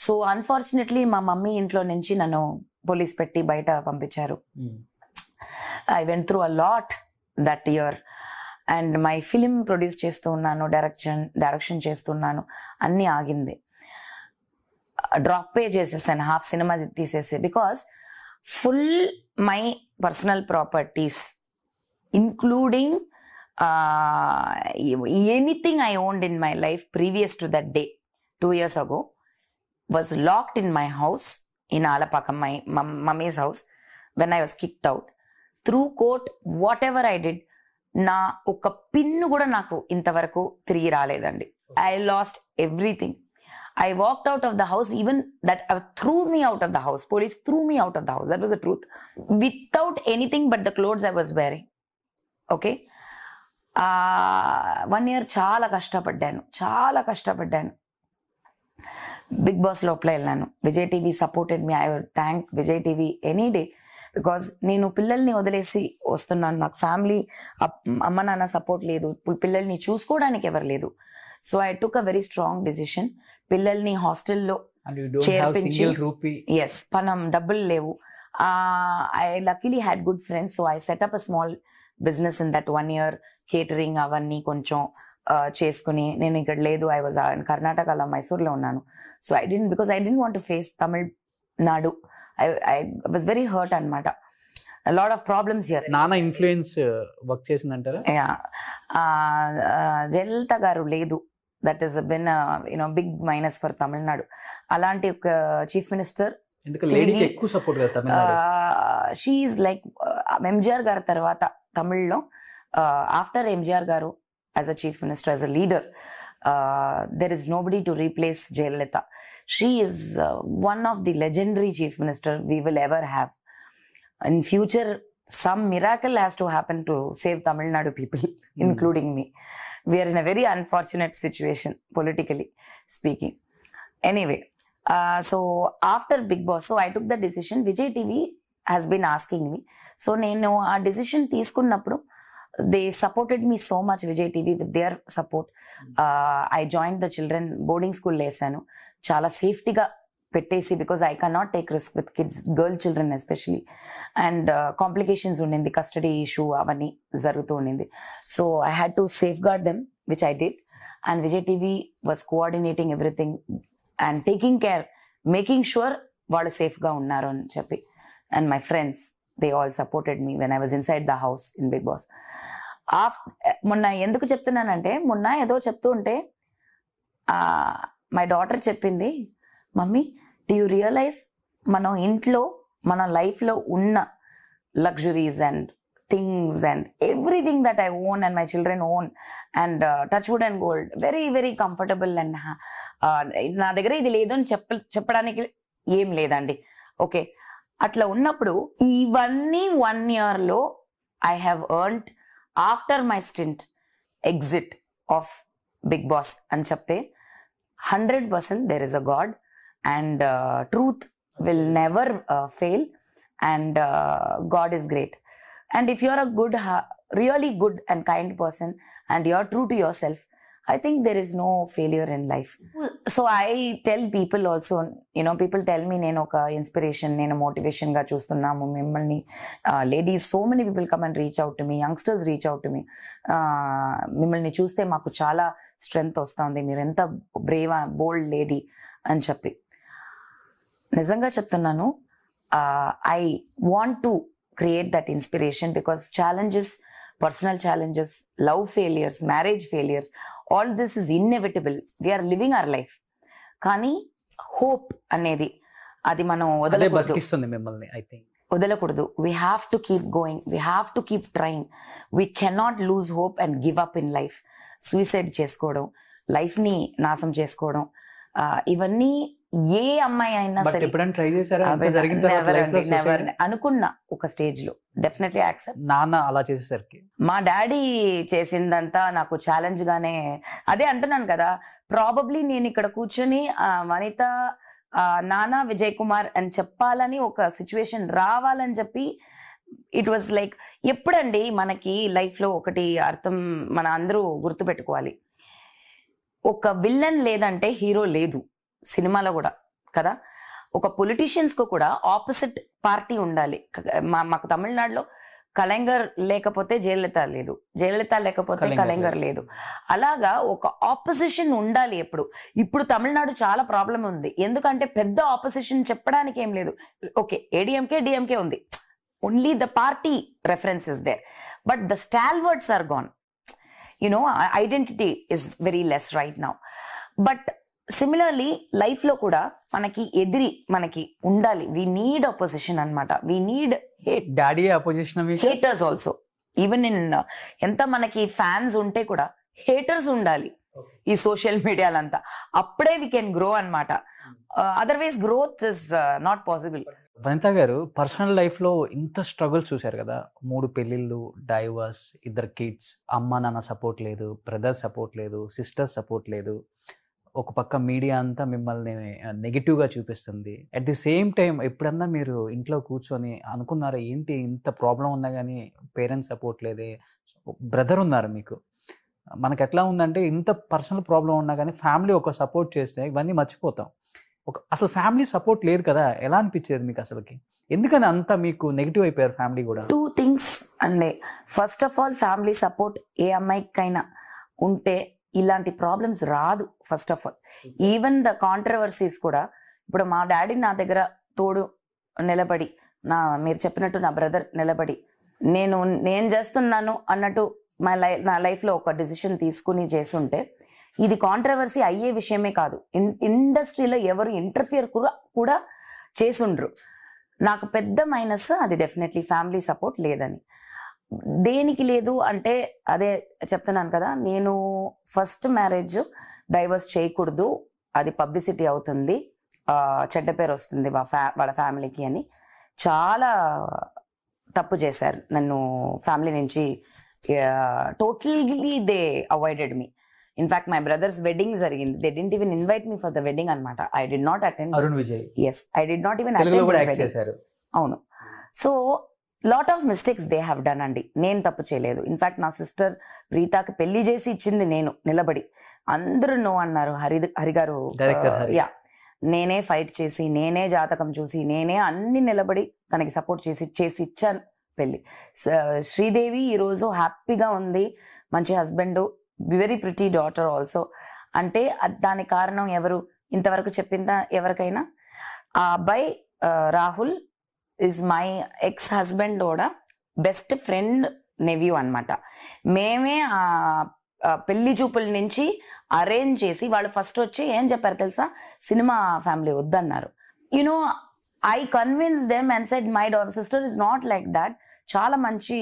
S2: సో అన్ఫార్చునేట్లీ మా మమ్మీ ఇంట్లో నుంచి నన్ను పోలీస్ పెట్టి బయట పంపించారు I went through a lot that year and my film produce చేస్తూ ఉన్నాను డైరెక్షన్ డైరెక్షన్ చేస్తున్నాను అన్నీ ఆగింది డ్రాప్ పే చేసేసాను హాఫ్ సినిమా తీసేసి because full my personal properties including anything I owned in my life previous to that day two years ago was locked in my house in Alapakkam my mummy's house when I was kicked out through court whatever I did నా ఒక pin కూడా నాకు ఇంతవరకు తిరిగి రాలేదండి I lost everything I walked out of the house even that threw me out of the house police threw me out of the house that was the truth without anything but the clothes I was wearing okay one year చాలా కష్టపడ్డాను చాలా కష్టపడ్డాను big boss లోపల వెళ్ళాను Vijay TV supported me I thank Vijay TV any day because నేను పిల్లల్ని వదిలేసి వస్తున్నాను నాకు ఫ్యామిలీ అమ్మ నాన్న సపోర్ట్ లేదు పిల్లల్ని చూసుకోవడానికి ఎవరు లేదు so I took a very strong decision పిల్లల్ని హాస్టల్లో ఎస్ పనం డబ్బులు లేవు I luckily had good friends so I set up a small business in that one year catering అవన్నీ కొంచెం చేసుకుని నేను ఇక్కడ లేదు ఐ వాజ్ కర్ణాటకలో మైసూర్లో ఉన్నాను so I didn't because I didn't want face Tamil Nadu I I was very hurt అనమాట లాట్ ఆఫ్ ప్రాబ్లమ్స్ హియర్ నాన్న ఇన్ఫ్లుయెన్స్ వర్క్ చేసిందంటారా జయలలిత గారు లేదు that is been you know big minus for Tamil Nadu అలాంటి ఒక chief minister she like MGR గారి తర్వాత తమిళ్లో after uh, MGR garu as a chief minister as a leader there is no nobody to replace Jayalalithaa she is one of the legendary chief minister we will ever have in future some miracle has to happen to save Tamil Nadu people including me we're in a very unfortunate situation politically speaking anyway so after big Boss so I took the decision Vijay TV has been asking me so నేను ఆ decision తీసుకున్నప్పుడు they supported me so much Vijay TV with their support I join the children boarding school వేసాను చాలా సేఫ్టీగా పెట్టేసి because I can not take risk with kids girl children especially and complications ఉండింది custody issue అవన్నీ జరుగుతూ ఉండింది so I had to safeguard them which I did and Vijay TV was coordinating everything and taking care making sure వాళ్ళు సేఫ్గా ఉన్నారు అని చెప్పి and my friends they all supported me when I was inside the house in big boss of మొన్న ఎందుకు చెప్తున్నానంటే మొన్న ఏదో చెప్తూ ఉంటే మై డాటర్ చెప్పింది మమ్మీ డి యూ రియలైజ్ మనం ఇంట్లో మన లైఫ్లో ఉన్న luxuries and things and everything that I own and my children own and touch wood and gold very very comfortable and నా దగ్గర ఇది లేదని చెప్ప చెప్పడానికి ఏం లేదండి ఓకే అట్లా ఉన్నప్పుడు ఇవన్నీ వన్ ఇయర్ లో I have earned after my stint exit of big boss అని చెప్తే hundred percent there is a god and truth will never fail and God is great and if you are a good really good and kind person and you are true to yourself I think there is no failure in life so I tell people also you know people tell me నేను ఒక inspiration నేను motivation గా చూస్తున్నాము మిమ్మల్ని ladies so many people come and reach out me youngsters reach out me మిమ్మల్ని చూస్తే మాకు చాలా స్ట్రెంగ్త్ వస్తుంది మీరు ఎంత బ్రేవ్ బోల్డ్ లేడీ అని చెప్పి నిజంగా చెప్తున్నాను I want to create that inspiration because challenges personal challenges love failures marriage failures all this is inevitable are living our life కానీ హోప్ అనేది అది మనం వదలకూడదు మిమ్మల్ని ఐ థింక్ వదలకూడదు we have to keep going we have to keep trying we cannot lose hope and give up in life suicide చేసుకోవడం లైఫ్ని నాశం చేసుకోవడం ఇవన్నీ ఏ అమ్మాయి అయినా సరే ట్రై చేశారా అనుకున్నా ఒక స్టేజ్ లో డెఫినెట్లీ యాక్సెప్ట్ నాన్న అలా చేసేసరికి మా డాడీ చేసిందంతా నాకు ఛాలెంజ్ గానే అదే అంటున్నాను కదా ప్రాబబ్లీ నేను ఇక్కడ కూర్చొని వనిత నానా విజయ్ కుమార్ అని చెప్పాలని ఒక సిచ్యువేషన్ రావాలని చెప్పి ఇట్ వాజ్ లైక్ ఎప్పుడండి మనకి లైఫ్ లో ఒకటి అర్థం మన అందరూ గుర్తుపెట్టుకోవాలి ఒక విల్లన్ లేదంటే హీరో లేదు సినిమాలో కూడా కదా ఒక పొలిటీషియన్స్కు కూడా ఆపోజిట్ పార్టీ ఉండాలి మా మాకు తమిళనాడులో కలెంగర్ లేకపోతే జయలలిత లేదు జయలలిత లేకపోతే కలెంగర్ లేదు అలాగా ఒక ఆపోజిషన్ ఉండాలి ఎప్పుడు ఇప్పుడు తమిళనాడు చాలా ప్రాబ్లం ఉంది ఎందుకంటే పెద్ద ఆపోజిషన్ చెప్పడానికి ఏం లేదు ఓకే ఏడిఎంకే డిఎంకే ఉంది only the party reference is there but the stalwarts are gone you know identity is very less right now but similarly లైఫ్లో కూడా మనకి ఎదిరి మనకి ఉండాలి వి నీడ్ అపోజిషన్ అనమాట we need daddy opposition haters also even in ఎంత మనకి fans ఉంటే కూడా హేటర్స్ ఉండాలి ఈ సోషల్ మీడియాలంతా అప్పుడే వీ కెన్ గ్రో అనమాట otherwise growth is not possible
S1: Vanitha garu personal లైఫ్లో ఇంత స్ట్రగుల్ చూశారు కదా మూడు పెళ్ళిళ్ళు డైవర్స్ ఇద్దరు కిడ్స్ అమ్మ నాన్న సపోర్ట్ లేదు బ్రదర్ సపోర్ట్ లేదు సిస్టర్ సపోర్ట్ లేదు ఒక పక్క మీడియా అంతా మిమ్మల్ని నెగిటివ్గా చూపిస్తుంది అట్ ది సేమ్ టైం ఎప్పుడన్నా మీరు ఇంట్లో కూర్చొని అనుకున్నారా ఏంటి ఇంత ప్రాబ్లం ఉన్నా కానీ పేరెంట్స్ సపోర్ట్ లేదే బ్రదర్ ఉన్నారు మీకు మనకు ఎట్లా ఉందంటే ఇంత పర్సనల్ ప్రాబ్లం ఉన్నా కానీ ఫ్యామిలీ ఒక సపోర్ట్ చేస్తే ఇవన్నీ మర్చిపోతాం ఒక అసలు ఫ్యామిలీ సపోర్ట్ లేదు కదా ఎలా అనిపించేది మీకు అసలుకి
S2: ఎందుకని అంత మీకు నెగిటివ్ అయిపోయారు ఫ్యామిలీ కూడా టూ థింగ్స్ అండి first of all family support ఏ అమ్మాయికైనా ఉంటే ఇలాంటి ప్రాబ్లమ్స్ రాదు first of all even the controversies కూడా ఇప్పుడు మా డాడీ నా దగ్గర తోడు నిలబడి నా మీరు చెప్పినట్టు నా బ్రదర్ నిలబడి నేను నేను చేస్తున్నాను అన్నట్టు మా లైఫ్ నా లైఫ్లో ఒక డిసిషన్ తీసుకుని చేస్తుంటే ఇది కాంట్రవర్సీ అయ్యే విషయమే కాదు ఇన్ ఇండస్ట్రీలో ఎవరు ఇంటర్ఫియర్ కూడా చేసుండ్రు నాకు పెద్ద మైనస్ అది డెఫినెట్లీ ఫ్యామిలీ సపోర్ట్ లేదని దేనికి లేదు అంటే అదే చెప్తున్నాను కదా నేను ఫస్ట్ మ్యారేజ్ డైవర్స్ చేయకూడదు అది పబ్లిసిటీ అవుతుంది చెడ్డ పేరు వస్తుంది వాళ్ళ ఫ్యామిలీకి అని చాలా తప్పు చేశారు నన్ను ఫ్యామిలీ నుంచి totally they avoided me in fact my brother's wedding జరిగింది they didn't even invite me for the wedding అనమాట I did not attend Arun Vijay ఎస్ ఐ డి నాట్ ఈవెన్ అవును so lot of mistakes they have done అండి నేను తప్పు చేయలేదు in fact నా sister ప్రీతాకి పెళ్లి చేసి ఇచ్చింది నేను నిలబడి అందరూ నో అన్నారు హరి హరిగారు యా uh, నేనే ఫైట్ చేసి నేనే జాతకం చూసి నేనే అన్ని నిలబడి తనకి సపోర్ట్ చేసి చేసి ఇచ్చాను పెళ్లి శ్రీదేవి ఈరోజు హ్యాపీగా ఉంది మంచి husband very pretty daughter also అంటే దాని కారణం ఎవరు ఇంతవరకు చెప్పిందా ఎవరికైనా ఆ అబ్బాయి uh, Rahul is my ex husband కూడా బెస్ట్ ఫ్రెండ్ నెవ్యూ అనమాట మేమే ఆ పెళ్లి చూపుల నుంచి అరేంజ్ చేసి వాళ్ళు ఫస్ట్ వచ్చి ఏం చెప్పారు తెలుసా సినిమా ఫ్యామిలీ వద్దన్నారు you know I convince them and said my door sister is not like that చాలా మంచి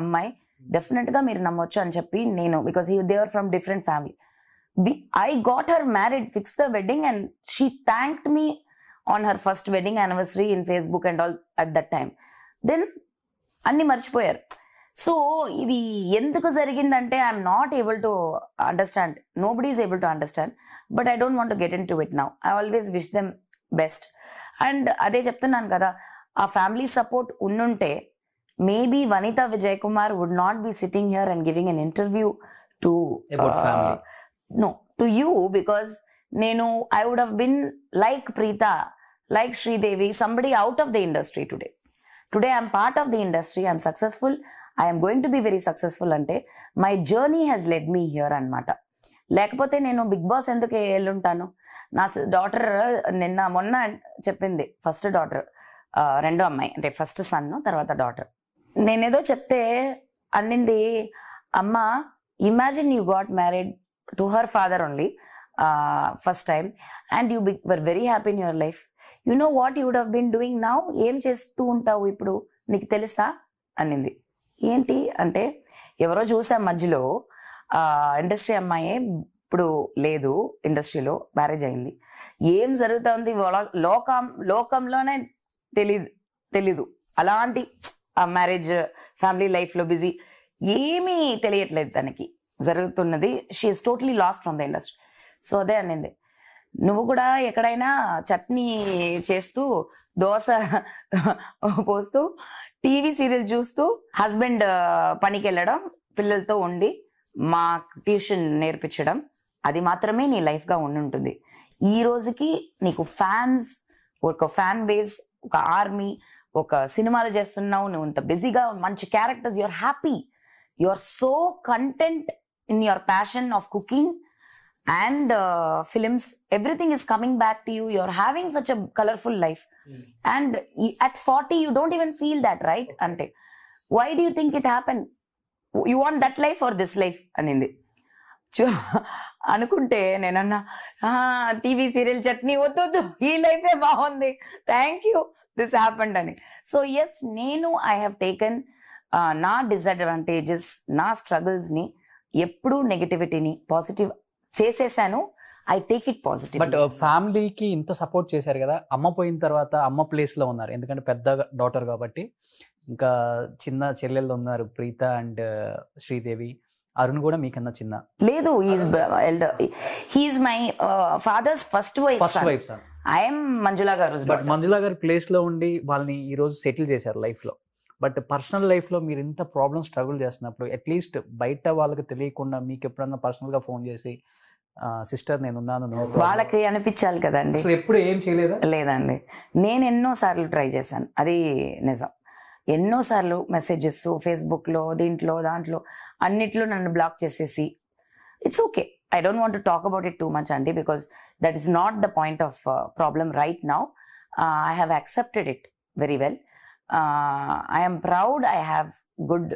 S2: అమ్మాయి డెఫినెట్ గా మీరు నమ్మొచ్చు అని చెప్పి నేను బికాస్ హీ దేవర్ from different family I got her married fix the wedding and she thank me on her first wedding anniversary in Facebook and all at that time then అన్ని మర్చిపోయారు సో ఇది ఎందుకు జరిగిందంటే I'm not able to understand nobody is able to understand but I don't want get in to it now I always wish them best and అదే చెప్తున్నాను కదా ఆ family support ఉన్నుంటే maybe Vanitha Vijay Kumar would not be sitting here and giving an interview to no to you because నేను I would have been like Preetha like Sridevi somebody out of the industry today today I'm part of the industry I'm successful I'm going to be very successful అంటే my journey has led me here అనమాట లేకపోతే నేను big boss ఎందుకు వెళ్ళుంటాను నా daughter నిన్న మొన్న చెప్పింది first daughter రెండో అమ్మాయి అంటే ఫస్ట్ సన్ తర్వాత డాటర్ నేనేదో చెప్తే అన్నింది అమ్మ imagine you got married to her father only first time and you be were very happy in your life you know what you'd would have been doing now ఏం చేస్తూ ఉంటావు ఇప్పుడు నీకు తెలుసా అనింది ఏంటి అంటే ఎవరో చూసా మధ్యలో ఇండస్ట్రీ అమ్మాయి ఇప్పుడు లేదు ఇండస్ట్రీలో మ్యారేజ్ అయింది ఏం జరుగుతుంది లోకం లోకంలోనే తెలీదు తెలీదు అలాంటి మ్యారేజ్ ఫ్యామిలీ లైఫ్లో బిజీ ఏమీ తెలియట్లేదు తనకి జరుగుతున్నది she's totally lost from the industry so అదే అనింది నువ్వు కూడా ఎక్కడైనా చట్నీ చేస్తూ దోశ పోస్తూ టీవీ సీరియల్ చూస్తూ హస్బెండ్ పనికి వెళ్ళడం పిల్లలతో ఉండి మా ట్యూషన్ నేర్పించడం అది మాత్రమే నీ లైఫ్గా ఉండుంటుంది ఈ రోజుకి నీకు ఫ్యాన్స్ ఒక ఫ్యాన్ బేస్ ఒక ఆర్మీ ఒక సినిమాలు చేస్తున్నావు నువ్వు ఇంత బిజీగా మంచి characters you're happy you are so content in your passion of cooking and films everything is coming back to you you're having such a colourful life and at forty you don't even feel that right అంటే why do you think it happen you want that life or this life అనింది అనుకుంటే నేనన్నా TV serial chutney వద్దు వద్దు ఈ లైఫే బాగుంది thank you this happened అని సో ఎస్ నేను ఐ హ్యావ్ టేకన్ నా డిసడ్వాంటేజెస్ నా స్ట్రగుల్స్ని ఎప్పుడూ నెగిటివిటీని పాజిటివ్ చేసేసాను I take
S1: it positive but ఫ్యామిలీకి ఇంత సపోర్ట్ చేశారు కదా అమ్మ పోయిన తర్వాత అమ్మ ప్లేస్ లో ఉన్నారు ఎందుకంటే పెద్ద డాటర్ కాబట్టి ఇంకా చిన్న చెల్లెళ్ళు ఉన్నారు ప్రీత అండ్ uh, శ్రీదేవి అరుణ్ కూడా మీకన్నా చిన్న
S2: లేదు he's my father's first wife first wife sir I'm Manjula garu but
S1: Manjula గారి ప్లేస్ లో ఉండి వాళ్ళని ఈ రోజు సెటిల్ చేశారు లైఫ్ లో బట్ పర్సనల్ లైఫ్లో మీరు ఇంత ప్రాబ్లమ్ స్ట్రగుల్ చేస్తున్నప్పుడు అట్లీస్ట్ బయట వాళ్ళకి తెలియకుండా మీకు ఎప్పుడన్నా పర్సనల్ గా ఫోన్ చేసి సిస్టర్ నేను
S2: వాళ్ళకి అనిపించాలి కదండి ఎప్పుడు ఏం చేయలేదు లేదండి నేను ఎన్నోసార్లు ట్రై చేశాను అది నిజం ఎన్నోసార్లు మెసేజెస్ ఫేస్బుక్లో దీంట్లో దాంట్లో అన్నిట్లో నన్ను బ్లాక్ చేసేసి it's okay I don't want talk about it too much అండి because that is not the point of problem right now I have accepted it very well I'm proud I have good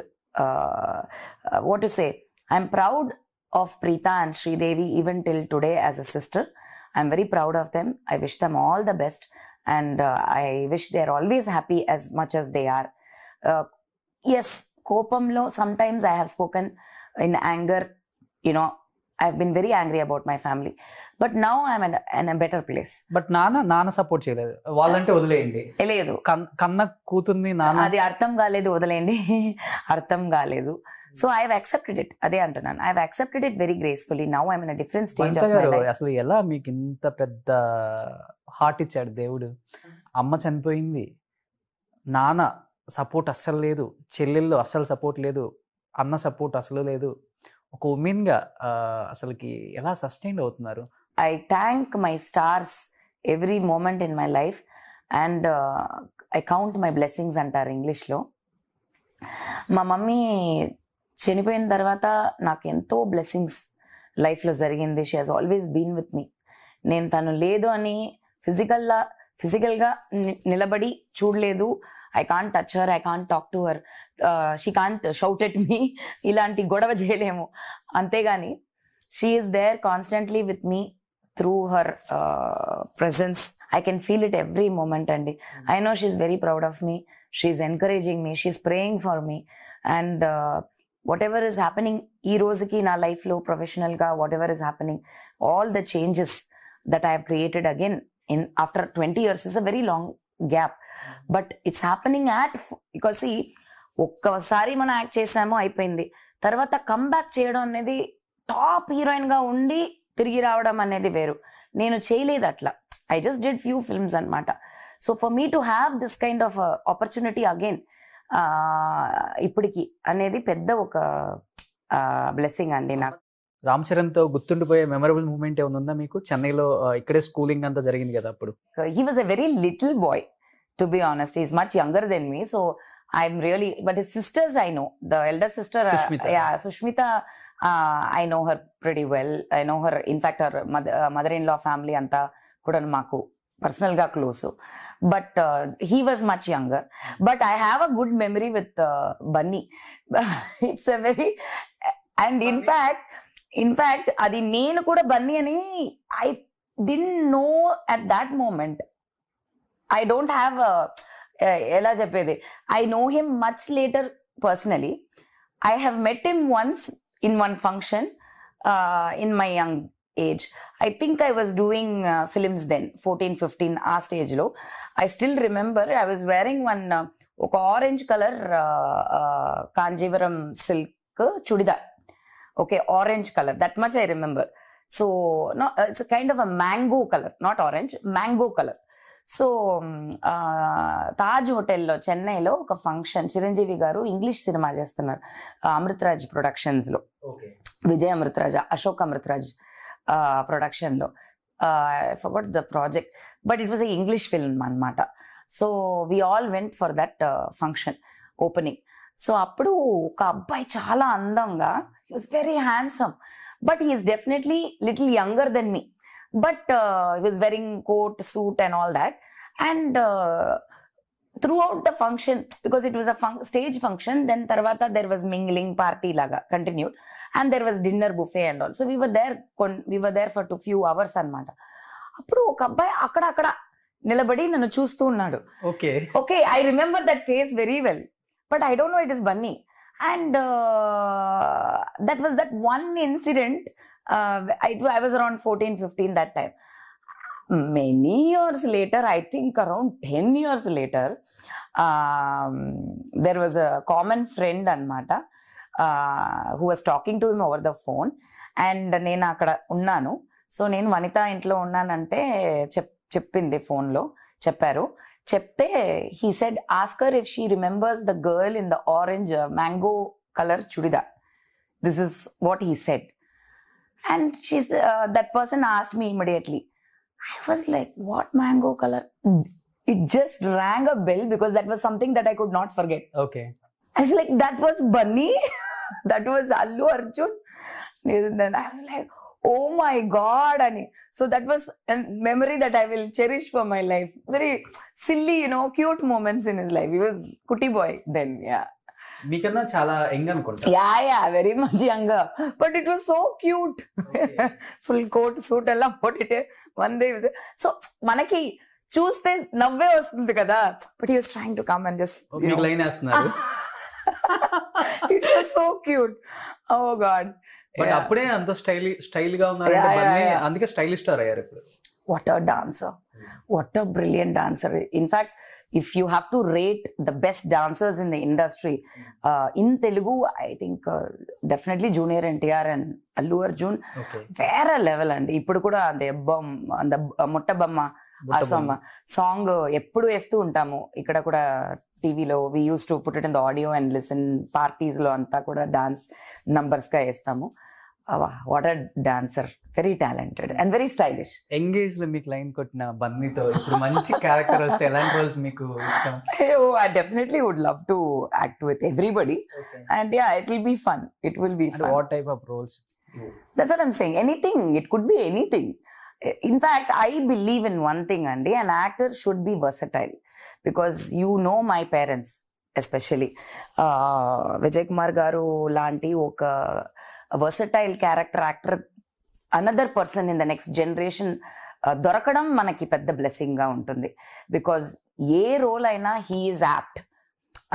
S2: what to say I'm proud of Preeta and Sridevi even till today as a sister. i am very proud of them. I wish them all the best and uh, I wish they are always happy as much as they are. Uh, yes, Kopamlo, sometimes I have spoken in anger, you know, I've been very angry about my family. But now I'm an better place but నాన్న నాన్న support చేయలేదు వాళ్ళంటే వదిలేయండి లేదు కన్న కూతుర్ని నాన్న అది అర్థం కాలేదు వదిలేయండి అర్థం కాలేదు సో ఐ హక్సెప్టెడ్ ఇట్ అదే అంటున్నాను I accepted it very gracefully now I'm different stage
S1: అసలు ఎలా మీకు ఇంత పెద్ద హార్ట్ ఇచ్చాడు దేవుడు అమ్మ చనిపోయింది నాన్న సపోర్ట్ అస్సలు లేదు చెల్లెళ్ళు అస్సలు సపోర్ట్ లేదు అన్న సపోర్ట్ అసలు లేదు ఒక ఉమెన్గా అసలుకి ఎలా సస్టైన్ అవుతున్నారు
S2: I thank my stars every moment in my life and I count my blessings అంటారు ఇంగ్లీష్లో మా మమ్మీ చనిపోయిన తర్వాత నాకు ఎంతో బ్లెస్సింగ్స్ లైఫ్లో జరిగింది she has always been with me నేను తను లేదు అని ఫిజికల్లా ఫిజికల్గా నిలబడి చూడలేదు I can't touch her I can't talk to her she can't shout at me ఇలాంటి గొడవ చేయలేము అంతేగాని she is there constantly with me through her presence I can feel it every moment అండి I know is very proud of me is encouraging me is praying for me and whatever is happening ఈ రోజుకి నా లైఫ్లో ప్రొఫెషనల్గా whatever is happening all the changes that I have created again in after twenty years is a very long gap but it's happening at because ఒక్కసారి మనం act చేసాము అయిపోయింది తర్వాత కమ్బ్యాక్ చేయడం అనేది టాప్ హీరోయిన్గా ఉండి తిరిగి రావడం అనేది వేరు నేను చేయలేదు అట్లా I just did few films అనమాట so for me to have this kind of opportunity again ఇప్పటికి అనేది పెద్ద ఒక బ్లెస్సింగ్ అండి నాకు రామ్ చరణ్ తో గుర్తుండిపోయే మెమరబుల్ మూమెంట్ ఏమైనా ఉందా మీకు
S1: చెన్నైలో ఇక్కడే స్కూలింగ్ అంతా జరిగింది కదా అప్పుడు
S2: he was a very little boy to be honest is much younger than me so I'm really but sisters I know the elder sister Sushmita I know her pretty well I know her in fact her mother in law family అంతా కూడా మాకు పర్సనల్గా close but uh, he was much younger but i have a good memory with uh, bunny (laughs) it's a very and in fact in fact adi nenu kuda bunny ani i didn't know at that moment i don't have a ela cheppedi i know him much later personally i have met him once in one function uh, in my young age i think i was doing films then 14 15 our stage low I still remember I was wearing one ఒక orange colour uh, uh, Kanjeevaram silk churidar okay orange colour that much I remember so it's kind of a mango colour not orange mango colour so Taj హోటల్లో చెన్నైలో ఒక function Chiranjeevi గారు English cinema చేస్తున్నారు అమృతరాజ్ ప్రొడక్షన్స్లో విజయ్ అమృతరాజ్ అశోక్ అమృతరాజ్ ప్రొడక్షన్లో I forgot the project but it was a English film అనమాట so we all went for that function opening so అప్పుడు ఒక అబ్బాయి చాలా అందంగా he was very handsome but he is definitely little younger than me but was wearing coat suit and all that and throughout the function because it was a stage function then తర్వాత there was mingling party లాగా continued and there was dinner buffet and all so we were there we were there for two few hours అనమాట అప్పుడు ఒక అబ్బాయి అక్కడ అక్కడ నిలబడి నన్ను చూస్తూ ఉన్నాడు okay okay I remember that face very well but I don't know it is Bunny and that was that one incident I was around fourteen fifteen that time many years later I think around ten years later there was a common friend అనమాట who was talking to him over the phone and నేను అక్కడ ఉన్నాను so నేను వనిత ఇంట్లో ఉన్నానంటే చెప్ చెప్పింది ఫోన్లో చెప్పారు చెప్తే he said ask her if she remembers the girl in the orange mango colour churidar this is what he said and she's that person asked me immediately I was like what mango colour it just rang a bell because that was something that I could not forget okay I was like that was Bunny that was Allu Arjun I was like oh my God అని so that was memory that I will cherish for my life very silly you know cute moments in his life he cutie boy then yeah మీకన్నా చాలా యంగ్ అనుకుంటా yeah yeah very much young but it was so cute full coat suit ఎలా one day so మనకి చూస్తే నవ్వే వస్తుంది కదా but use trying to come and just line వేస్తున్నారు it was so cute oh God but అప్పుడే
S1: అంత style style గా ఉన్నారు అందుకే
S2: స్టైలిష్ స్టార్ అయ్యారు ఇప్పుడు what are dancer what are brilliant dancer in fact if you have to rate the best dancers in the industry in Telugu I think definitely junior NTR and Allu Arjun వేరే level అండి ఇప్పుడు కూడా అంత బొమ్మ అంత ముట్టబొమ్మ అసమ్మ సాంగ్ ఎప్పుడు వేస్తూ ఉంటాము ఇక్కడ కూడా టీవీలో we use to put it in the audio and listen పార్టీస్లో అంతా కూడా డాన్స్ నంబర్స్గా వేస్తాము what are dancer very talented and very stylish engage లో మీకు లైన్ కొట్టిన బన్నీతో ఇప్పుడు మంచి క్యారెక్టర్ వస్తే ఎలాంటి రోల్స్ మీకు I definitely would love to act with everybody and yeah it will be fun it will be fun what type of roles that's what I'm saying anything it could be anything in fact I believe in one thing అండి an actor should be versatile because you know my parents especially Vijay Kumar garu లాంటి ఒక versatile character actor another person in the next generation దొరకడం మనకి పెద్ద బ్లెస్సింగ్గా ఉంటుంది because ఏ role అయినా హీఈస్ యాప్ట్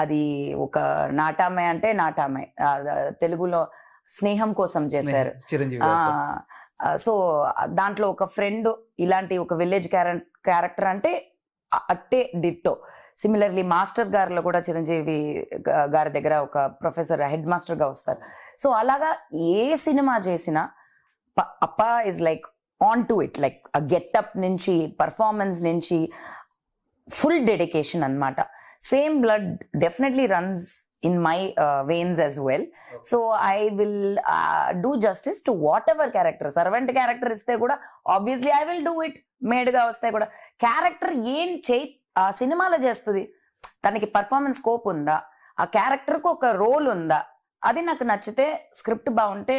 S2: అది ఒక నాటామే అంటే నాటామే తెలుగులో స్నేహం కోసం చేశారు సో దాంట్లో ఒక ఫ్రెండ్ ఇలాంటి ఒక విలేజ్ క్యారెక్టర్ అంటే అట్టే డిట్టో సిమిలర్లీ మాస్టర్ గారిలో కూడా చిరంజీవి గారి దగ్గర ఒక ప్రొఫెసర్ హెడ్ మాస్టర్గా వస్తారు సో అలాగా ఏ సినిమా చేసినా అప్ప is like on to it like ఆ నుంచి పర్ఫార్మెన్స్ నుంచి ఫుల్ డెడికేషన్ అనమాట same blood definitely runs in my veins as well so I will do justice to whatever character servant character ఇస్తే కూడా obviously I will do it మేడ్గా వస్తే కూడా character ఏం చేయి ఆ సినిమాలో చేస్తుంది తనకి పర్ఫార్మెన్స్ స్కోప్ ఉందా ఆ క్యారెక్టర్కి ఒక రోల్ ఉందా అది నాకు నచ్చితే స్క్రిప్ట్ బాగుంటే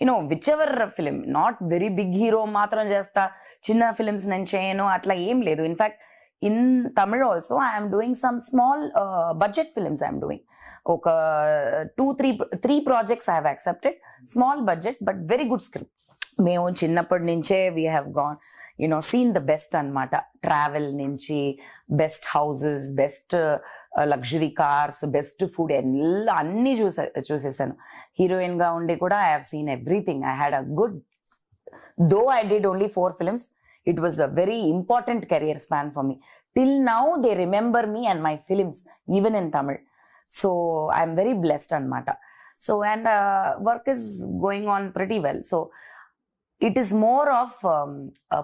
S2: you know whichever film not very big hero మాత్రం చేస్తా చిన్న ఫిలిమ్స్ నేను చేయను అట్లా ఏం లేదు in fact in Tamil also I'm doing some small budget films I'm doing ఒక two three three projects I have accepted small budget but very good script మేము చిన్నప్పటి నుంచే we have gone you know seen the best అనమాట travel నుంచి best houses best luxury cars best food ఎల్లా అన్నీ చూసే చూసేసాను హీరోయిన్గా ఉండి కూడా I have seen everything I had a good though I did only four films it was a very important career span for me till now they remember me and my films even in Tamil so I'm very blessed అనమాట so and work is going on pretty well so it is more of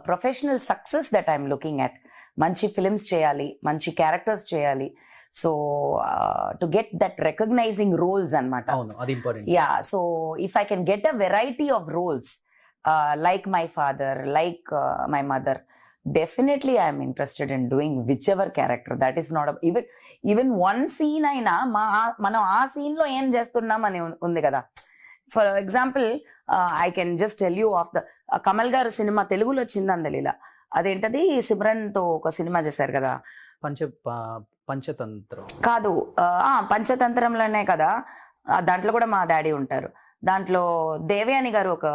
S2: professional success that I'm looking at మంచి films చేయాలి మంచి characters చేయాలి so to get that recognising roles అనమాట yeah so if I can get a variety of roles like my father like my mother definitely I'm interested in doing whichever character that is not even even one scene అయినా మా మనం ఆ సీన్లో ఏం చేస్తున్నాం అని ఉంది కదా for example I can just tell you of the Kamal garu సినిమా తెలుగులో వచ్చింది అందలీల అదేంటది సిమరన్ తో ఒక సినిమా చేశారు కదా పంచ పంచతంత్రం కాదు పంచతంత్రంలోనే కదా దాంట్లో కూడా మా డాడీ ఉంటారు దాంట్లో దేవయాని గారు ఒక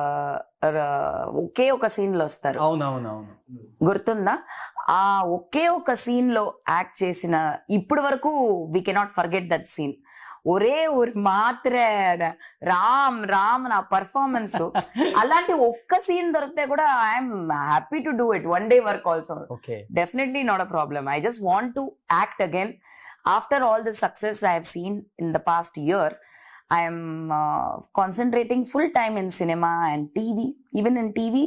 S2: ఒకే ఒక సీన్ లో వస్తారు అవునవునవును గుర్తుందా ఆ ఒకే ఒక సీన్ లో యాక్ట్ చేసిన ఇప్పటి వరకు we cannot forget that scene ఒరే ఒక మాత్రే రామ్ రామ్ నా పర్ఫార్మెన్స్ అలాంటి ఒక్క సీన్ దొరికితే కూడా I'm happy to do it one day work also definitely not a problem I just want to act again after all the success I have seen in the past year I'm concentrating full time in cinema and TV even in TV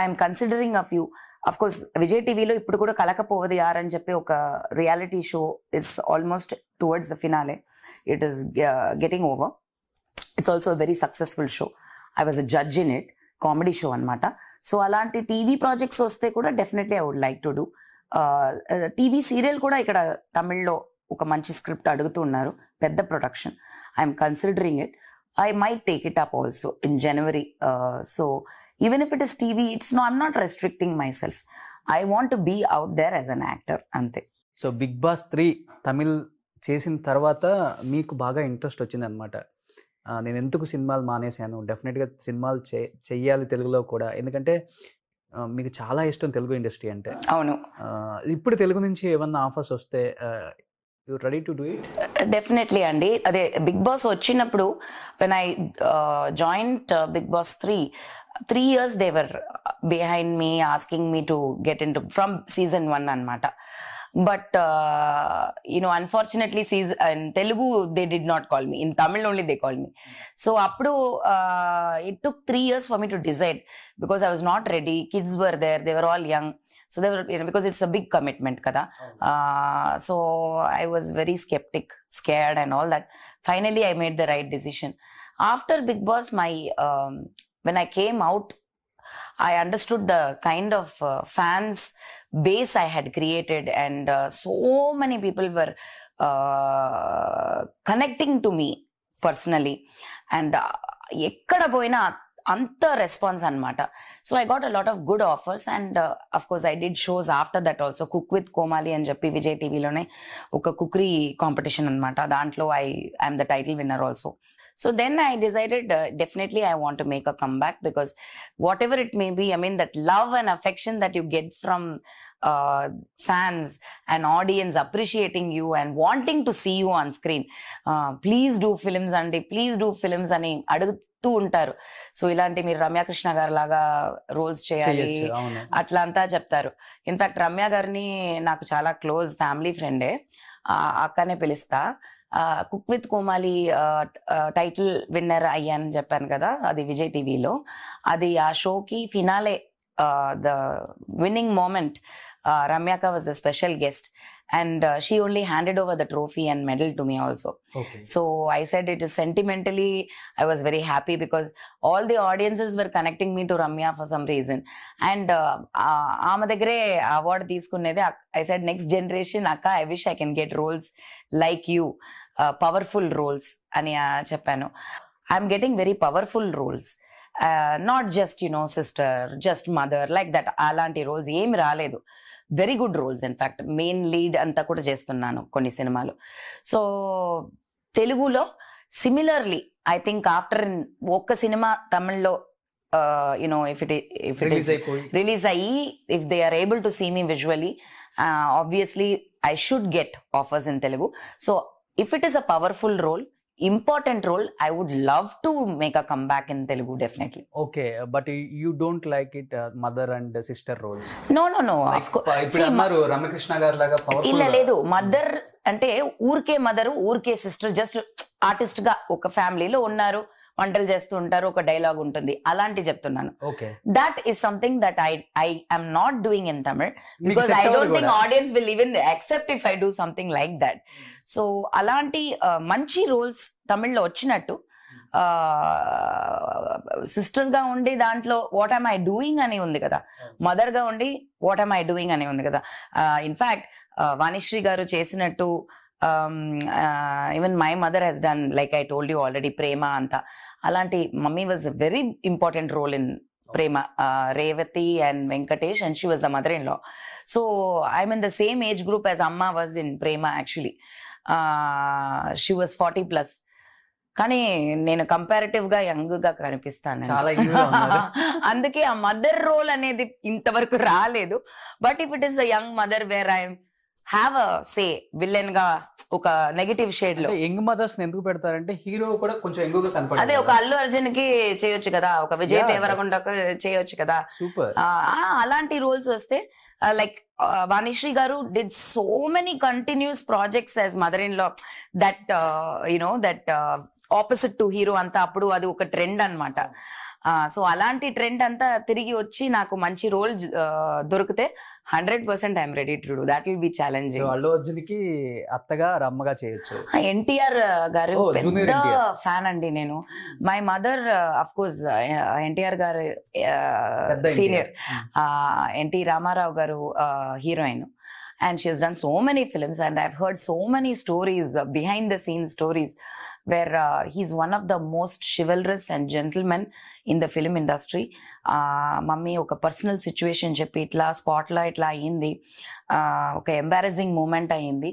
S2: I'm considering of you of course Vijay టీవీలో ఇప్పుడు కూడా కలకపోవది యార్ అని చెప్పి ఒక reality show is almost towards the finale it is getting over it's also very successful show I was a judge in it comedy show అనమాట so అలాంటి టీవీ ప్రాజెక్ట్స్ వస్తే కూడా definitely I would like to do TV serial కూడా ఇక్కడ తమిళ్లో ఒక మంచి script అడుగుతూ ఉన్నారు పెద్ద production I'm considering it I might take it up also in January so even if it is TV it's no I'm not restricting myself I want be out there as an actor అంతే so Bigg Boss three
S1: Tamil చేసిన తర్వాత మీకు బాగా interest వచ్చింది అనమాట నేను ఎందుకు సినిమాలు మానేశాను డెఫినెట్గా సినిమాలు చే చెయ్యాలి తెలుగులో కూడా ఎందుకంటే మీకు చాలా ఇష్టం తెలుగు ఇండస్ట్రీ అంటే అవును ఇప్పుడు తెలుగు నుంచి ఏమన్నా ఆఫర్స్ వస్తే ready to do it
S2: definitely అండి అదే బిగ్ బాస్ వచ్చినప్పుడు when I joined Bigg Boss three three years they were behind me asking me to get in to from season one అనమాట But, uh, you know, unfortunately, sees, in Telugu, they did not call me. In Tamil only, they called me. So, Apdu, uh, it took three years for me to decide because I was not ready. Kids were there. They were all young. So, they were, you know, because it's a big commitment, kada. Oh. Uh, so, I was very skeptic, scared and all that. Finally, I made the right decision. After Big Boss, my, um, when I came out, I understood the kind of uh, fans base I had created, and uh, so many people were uh, connecting to me personally. And uh, ekkada uh, boina anta response anmata. So I got a lot of good offers, and of course I did shows after that also. Cook with Komali and Jappi Vijay TV lone, oka cookery competition anmata. Dantlo I am the title winner also. So then I decided uh, definitely I want to make a comeback because whatever it may be, I mean, that love and affection that you get from uh, fans and audience appreciating you and wanting to see you on screen. Uh, please do films and please do films అని అడుగుతూ ఉంటారు so ఇలాంటి మీరు రమ్యాకృష్ణ గారు లాగా roles చేయాలి అట్లా అంతా చెప్తారు ఇన్ఫాక్ట్ రమ్య గారిని నాకు చాలా క్లోజ్ ఫ్యామిలీ ఫ్రెండే అక్కనే పిలుస్తా cook with Comali title winner అయ్యానని చెప్పాను కదా అది విజయ్ టీవీలో అది ఆ షోకి ఫినాలే ద విన్నింగ్ మోమెంట్ రమ్యాక was the special guest and uh, she only handed over the trophy and medal to me also okay. so i said it is sentimentally i was very happy because all the audiences were connecting me to ramya for some reason and ఆమె దగ్గరే award తీసుకునేది I said next generation అక్క I wish I can get roles like you powerful roles అని చెప్పాను I'm getting very powerful roles not just you know sister just mother like that అలాంటి roles ఏమి రాలేదు very good roles in fact main lead అంతా కూడా చేస్తున్నాను కొన్ని సినిమాలు సో తెలుగులో సిమిలర్లీ ఐ థింక్ ఆఫ్టర్ ఒక్క సినిమా తమిళ్లో you know if it if it release అయ్యి if they are able to see me visually obviously I should get offers in Telugu so if it is a powerful role important role I would love to make a come back in Telugu definitely okay but you don't like it uh, mother and sister role no no no
S1: Ramakrishna garu లాగా ఇలా లేదు
S2: mother అంటే ఊరికే mother ఊరికే sister just artist గా ఒక ఫ్యామిలీలో ఉన్నారు వంటలు చేస్తూ ఉంటారు ఒక డైలాగ్ ఉంటుంది అలాంటి చెప్తున్నాను that is something that I I am not doing in Tamil because I don't think audience will even accept if I do something like that so అలాంటి మంచి రోల్స్ తమిళ్లో వచ్చినట్టు సిస్టర్ hmm. గా ఉండి దాంట్లో వాట్ ఐమ్ ఐ డూయింగ్ అని ఉంది కదా మదర్ hmm. గా ఉండి వాట్ ఐమ్ ఐ డూయింగ్ అని ఉంది కదా ఇన్ఫాక్ట్ వాణిశ్రీ గారు చేసినట్టు even my mother has done like I told you already Prema అంత అలాంటి mummy was very important role in Prema Revathi and Venkatesh and she was the mother in law so I mean the same age group as అమ్మ was in Prema actually she was forty plus కానీ నేను comparative గా young గా కనిపిస్తాను (laughs) అందుకే ఆ mother role అనేది ఇంతవరకు రాలేదు but if it is young mother where I'm have a say villain గా ఒక నెగటివ్ షేడ్ లో యంగ్ మదర్స్ ఎందుకు పెడతారంటే హీరో కూడా కొంచెం యంగ్ గా అదే ఒక అల్లు అర్జున్ కి చేయొచ్చు కదా ఒక విజయ్ దేవరకొండ చేయొచ్చు కదా సూపర్ అలాంటి రోల్స్ వస్తే like Vanisri garu did so many continuous projects as mother in లో that you know that opposite to hero అంతా అప్పుడు అది ఒక ట్రెండ్ అనమాట సో అలాంటి ట్రెండ్ అంతా తిరిగి వచ్చి నాకు మంచి రోల్ దొరికితే hundred percent I'm ready to do that will be challenge Allu Arjun అత్తగా రమ్మగా చేయొచ్చు ఎన్టీఆర్ గారు పెద్ద ఫ్యాన్ అండి నేను my mother of course NTR garu senior hmm. NT Ramarao garu heroine and she's done so many films and I heard so many stories behind the scene stories where uh, he's one of the most chivalrous and gentlemen in the film industry mummy ఒక personal situation చెప్పి ఇట్లా స్పాట్లో ఇట్లా అయ్యింది ఒక embarrassing moment అయ్యింది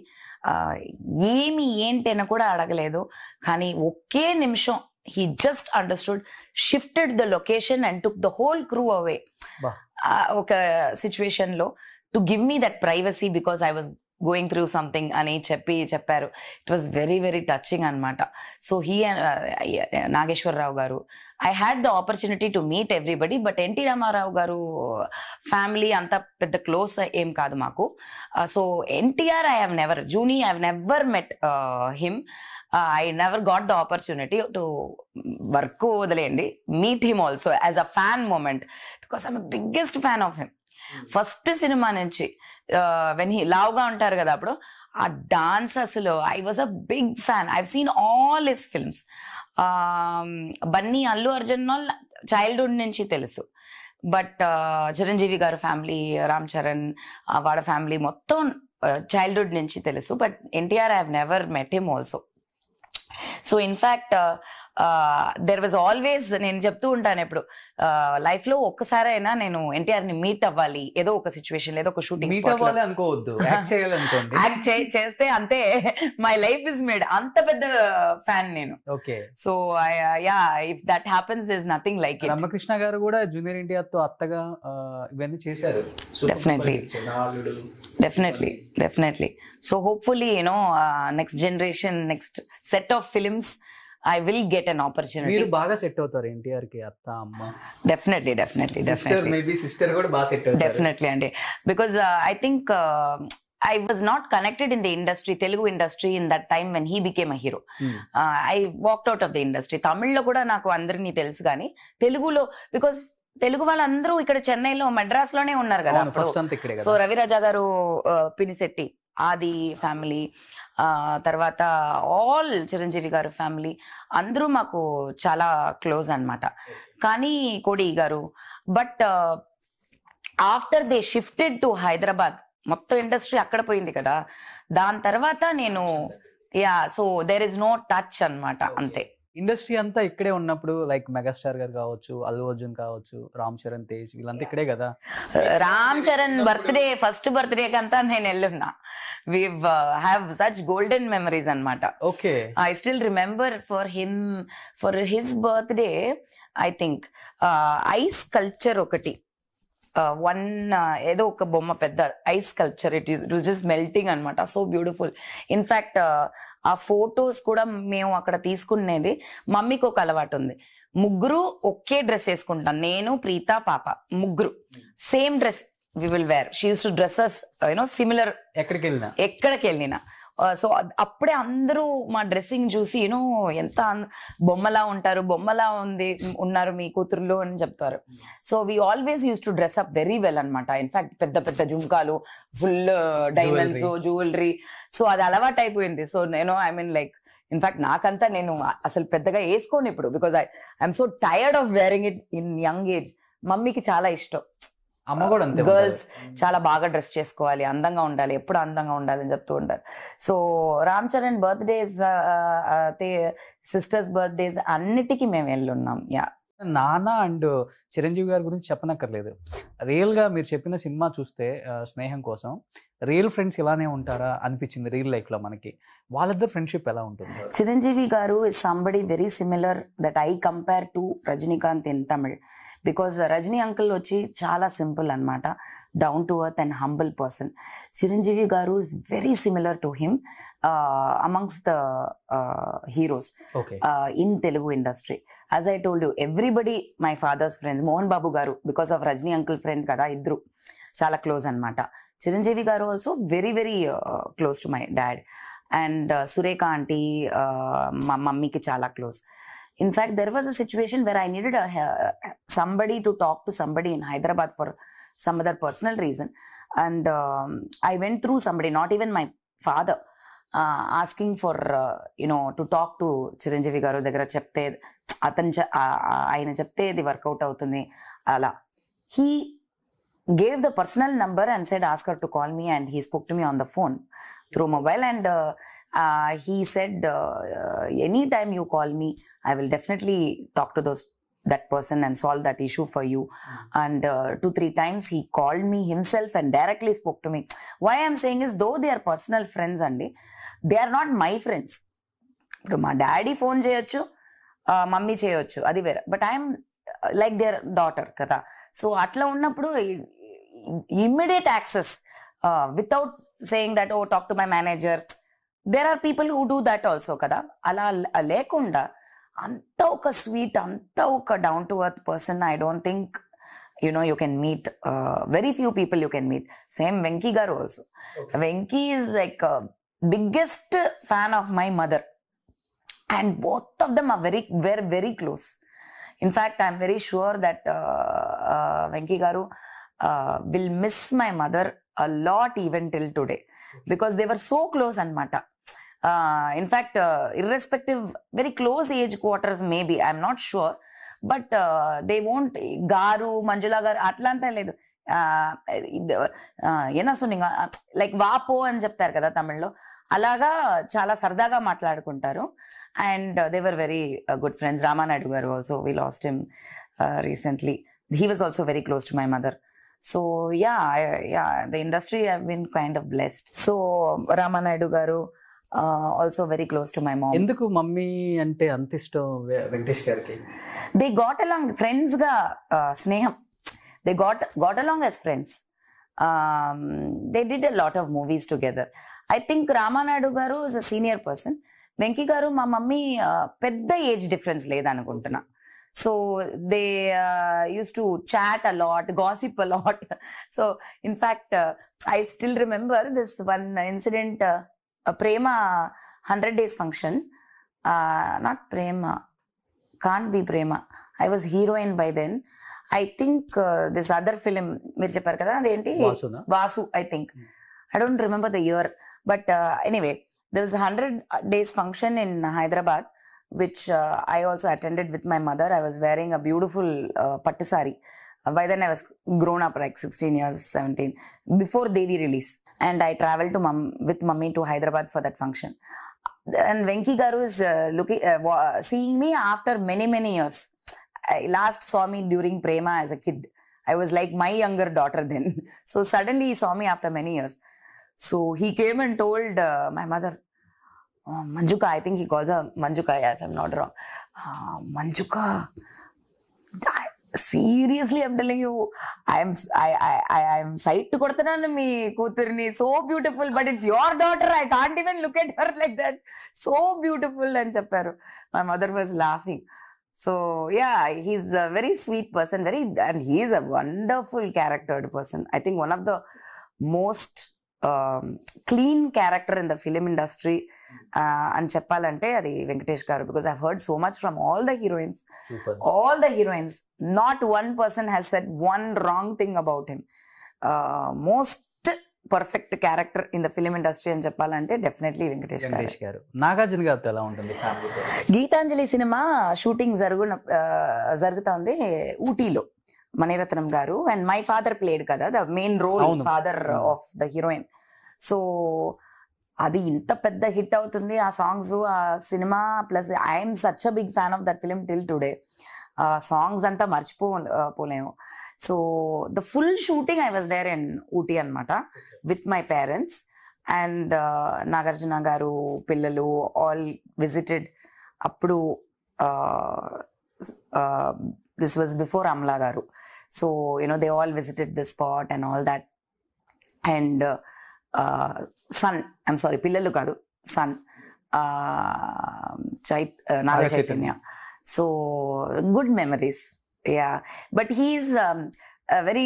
S2: ఏమి ఏంటైనా కూడా అడగలేదు కానీ ఒకే నిమిషం he just understood shifted the location and took the whole crew away ఒక సిచ్యువేషన్లో to give me that privacy because I was going through something అని చెప్పి చెప్పారు it was very very touching అనమాట so he Nageswararao garu I had the opportunity to meet everybody but NT Ramarao garu family అంత పెద్ద close ఏం కాదు మాకు so NTR I have never junior I have never met him I never got the opportunity to work వదిలేయండి meet him also as a fan moment because I'm biggest fan of him Hmm. First cinema నుంచి when he గా ఉంటారు కదా అప్పుడు ఆ dance అసలు I was a big fan I seen all his films Bunny Allu Arjun childhood నుంచి తెలుసు బట్ చిరంజీవి గారు ఫ్యామిలీ రామ్ చరణ్ వాళ్ళ ఫ్యామిలీ మొత్తం చైల్డ్హుడ్ నుంచి తెలుసు but NTR I never met him also so in fact there was always నేను చెప్తూ ఉంటాను ఇప్పుడు లైఫ్ uh, లో ఒక్కసారైనా నేను ఎన్టీఆర్ ని మీట్ అవ్వాలి ఏదో ఒక సిచ్యువేషన్ ఏదో ఒక షూటింగ్ మీట్ అవ్వాలి
S1: అనుకోవద్దు యాక్ట్
S2: (laughs) చేస్తే అంతే మై లైఫ్ ఇస్ మేడ్ అంత పెద్ద ఫ్యాన్ నేను okay so yeah if that happens is nothing like it Ramakrishna
S1: garu కూడా జూనియర్ తో అత్తగా uh, ఇవన్నీ చేశారు definitely
S2: definitely definitely so hopefully you know next generation next set of films I will get an opportunity బాగా set అవుతారు ఎన్టీఆర్ కి అత్త అమ్మ డెఫినెట్లీ డెఫినెట్లీ మేబీ సిస్టర్
S1: కూడా బాగా సెట్ అవుతారు డెఫినెట్లీ
S2: అండి because I think I was not connected in the industry Telugu industry in that time when he became a hero I walked out of the industry తమిళ్లో కూడా నాకు అందరినీ తెలుసు కానీ తెలుగులో బికాస్ తెలుగు వాళ్ళందరూ ఇక్కడ చెన్నైలో మద్రాస్ లోనే ఉన్నారు కదా సో రవిరాజా గారు పినిశెట్టి ఆది ఫ్యామిలీ తర్వాత ఆల్ చిరంజీవి గారు ఫ్యామిలీ అందరూ మాకు చాలా క్లోజ్ అనమాట కానీ Kodi garu but after they shifted to Hyderabad మొత్తం ఇండస్ట్రీ అక్కడ పోయింది కదా దాని తర్వాత నేను yeah so there is no touch అనమాట అంతే ఇండస్ట్రీ అంతా ఇక్కడే
S1: ఉన్నప్పుడు లైక్ మెగాస్టార్ గారు కావచ్చు అల్లు అర్జున్ కావచ్చు రామ్ చరణ్ తేజ్ వీళ్ళంతా ఇక్కడే కదా
S2: Ram Charan birthday first birthday కంతా నేను వెళ్ళున్నా we have such golden memories అనమాట okay I still remember for him for his birthday I think ice sculpture ఒకటి వన్ uh, uh, ఏదో ఒక బొమ్మ పెద్ద ఐస్ కల్చర్ ఇట్ రుజెస్ మెల్టింగ్ అనమాట సో బ్యూటిఫుల్ ఇన్ఫ్యాక్ట్ ఆ ఫొటోస్ కూడా మేము అక్కడ తీసుకునేది మమ్మీకి ఒక అలవాటు ఉంది ముగ్గురు ఒకే డ్రెస్ వేసుకుంటాం నేను ప్రీత పాప ముగ్గురు same dress we will wear she's use to dresses you know similar ఎక్కడికి వెళ్ళినా ఎక్కడికి వెళ్ళినా సో అప్పుడే అందరూ మా డ్రెస్సింగ్ చూసి యూనో ఎంత బొమ్మలా ఉంటారు బొమ్మలా ఉంది ఉన్నారు మీ కూతుర్లు అని చెప్తారు so we always use to dress up very well అనమాట ఇన్ఫాక్ట్ పెద్ద పెద్ద జుంకాలు full diamonds uh, jewellery so అది అలవాటు అయిపోయింది సో నేను ఐ మీన్ లైక్ ఇన్ఫాక్ట్ నాకంతా నేను అసలు పెద్దగా వేసుకోను ఇప్పుడు because I I'm so tired of wearing it in young age మమ్మీకి చాలా ఇష్టం అమ్మ కూడా గర్ల్స్ చాలా బాగా డ్రెస్ చేసుకోవాలి అందంగా ఉండాలి ఎప్పుడు అందంగా ఉండాలి అని చెప్తూ ఉంటారు so Ram Charan birthdays sisters birthdays అన్నిటికీ మేము వెళ్ళున్నాం యా నాన్న
S1: అండ్ చిరంజీవి
S2: గారి గురించి చెప్పనక్కర్లేదు
S1: రియల్గా మీరు చెప్పిన సినిమా చూస్తే uh, స్నేహం కోసం రియల్ ఫ్రెండ్స్ ఇలానే ఉంటారా అనిపించింది రియల్ లైఫ్లో మనకి వాళ్ళిద్దరు ఫ్రెండ్షిప్ ఎలా ఉంటుంది
S2: Chiranjeevi garu is somebody very similar that I compare to Rajinikanth in Tamil because Rajini uncle వచ్చి చాలా సింపుల్ అనమాట down to earth and humble person Chiranjeevi garu is very similar to him amongst the heroes in Telugu industry as I told you everybody my father's friends Mohan Babu garu because of Rajini uncle friend కదా ఇద్దరు చాలా close అనమాట Chiranjeevi garu also very very close to my dad and Surekha aunty uh, మా మమ్మీకి చాలా close In fact, there was a situation where I needed a, somebody to talk to somebody in Hyderabad for some other personal reason. And um, I went through somebody, not even my father, uh, asking for, uh, you know, to talk to Chiranjeevi garu దగ్గర చెప్తే అతను ఆయన చెప్తే ఇది work out అవుతుంది అలా he gave the personal number and said ask her to call me and he spoke to me on the phone through mobile and uh, he said any time you call me I will definitely talk to those that person and solve that issue for you and two three times he called me himself and directly spoke to me why I'm saying is though they are personal friends అండి they are not my friends ఇప్పుడు మా daddy phone చేయొచ్చు mummy చేయొచ్చు అది వేరే but I'm like their daughter కదా so అట్లా ఉన్నప్పుడు immediate access without saying that oh talk to my manager there are people who do that also కదా అలా లేకుండా అంత ఒక స్వీట్ అంత ఒక down to earth person I don't think you know you can meet very few people you can meet same Venky garu also Venky is like biggest fan of my mother and both of them are very very very close in fact I'm very sure that Venky garu will miss my mother a lot even till today because they were so close and mata in fact irrespective very close age quarters maybe I'm not sure but they won't garu Manjula గారు అట్లా అంతా లేదు ఏనా సున్నింగ like వాపో అని చెప్తారు కదా తమిళ్లో అలాగా చాలా సరదాగా మాట్లాడుకుంటారు and were very good friends Ramanaidu garu also we lost him recently he was also very close to my mother so yeah the industry I been kind of blessed so Ramanaidu garu also very close to my mom ఎందుకు mummy అంటే అంత ఇష్టం వెంకటేష్ గారికి the got along friends గా స్నేహం they got got along as friends they did a lot of movies together I think Ramanaidu garu is a senior person Venky garu మా mummy పెద్ద age difference లేదనుకుంటున్నా so they use to chat a lot gossip a lot so in fact I still remember this one incident Prema hundred days function not Prema can be Prema I was heroine by then I think this other film మీరు చెప్పారు కదా అదేంటి Vasu I think I don't remember the year but anyway this is hundred days function in Hyderabad which I also attended with my mother I was wearing a beautiful pattu sari by then I was grown up like sixteen years seventeen before Devi release and I traveled to mom, with mummy to Hyderabad for that function. And Venki Garu is uh, looking, uh, seeing me after many, many years. I last saw me during Prema as a kid. I was like my younger daughter then. (laughs) So suddenly he saw me after many years. So he came and told uh, my mother, oh, Manjuka, I think he calls her Manjuka, yeah, if I'm not wrong. Uh, Manjuka, seriously I'm telling you I'm I I'm sight కొడుతున్నాను మీ కూతురిని so beautiful but it's your daughter I can't even look at her like that so beautiful అని చెప్పారు my mother was laughing so yeah he's a very sweet person very and he's a wonderful charactered person I think one of the most clean character in the film industry అని చెప్పాలంటే అది Venkatesh garu because I heard so much from all the heroines all the heroines not one person has said one wrong thing about him most perfect character in the film industry అని చెప్పాలంటే definitely Venkatesh garu
S1: Nagarjuna ఎలా ఉంటుంది
S2: Geetanjali cinema shooting జరుగు uh, జరుగుతుంది ఊటీలో Maniratnam garu and my father played కదా the main role father of the heroine so అది ఇంత పెద్ద హిట్ అవుతుంది ఆ సాంగ్స్ ఆ cinema plus I'm such a big fan of that film till today songs అంతా మర్చిపో పోలేము so the full shooting I was there in Ooty అనమాట with my parents and Nagarjuna garu పిల్లలు ఆల్ విజిటెడ్ అప్పుడు this was before Amala garu so you know they all visited the spot and all that and son I'm sorry పిల్లలు కాదు son uh, Chait uh, Naga Chaitanya so good memories yeah but he's very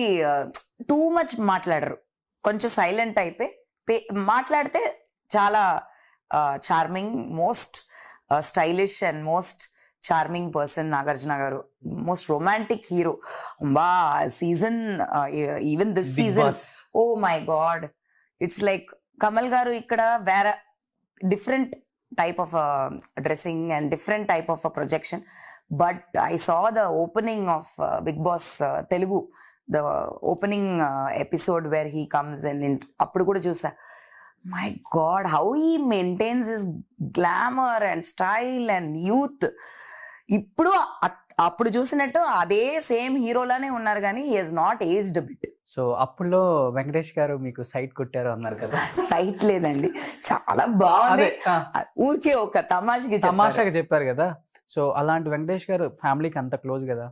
S2: too much మాట్లాడరు కొంచెం silent అయిపోయి మాట్లాడితే చాలా charming most stylish and most charming person Nagarjuna garu most romantic hero బా season even this season oh my god it's like Kamal garu ఇక్కడ వేరే different type of dressing and different type of projection but I saw the opening of big Boss Telugu the opening episode where he comes and అప్పుడు కూడా చూసా my god how he maintains his glamour and style and youth ఇప్పుడు అప్పుడు చూసినట్టు అదే same హీరోలానే ఉన్నారు కానీ he's not aged bit so అప్పుడులో వెంకటేష్ గారు మీకు సైట్ కొట్టారు అన్నారు కదా సైట్ లేదండి చాలా బాగుంది ఊరికే ఒక తమాషకి తమాషాగా
S1: చెప్పారు కదా సో అలాంటి వెంకటేష్ గారు ఫ్యామిలీకి
S2: అంత క్లోజ్ కదా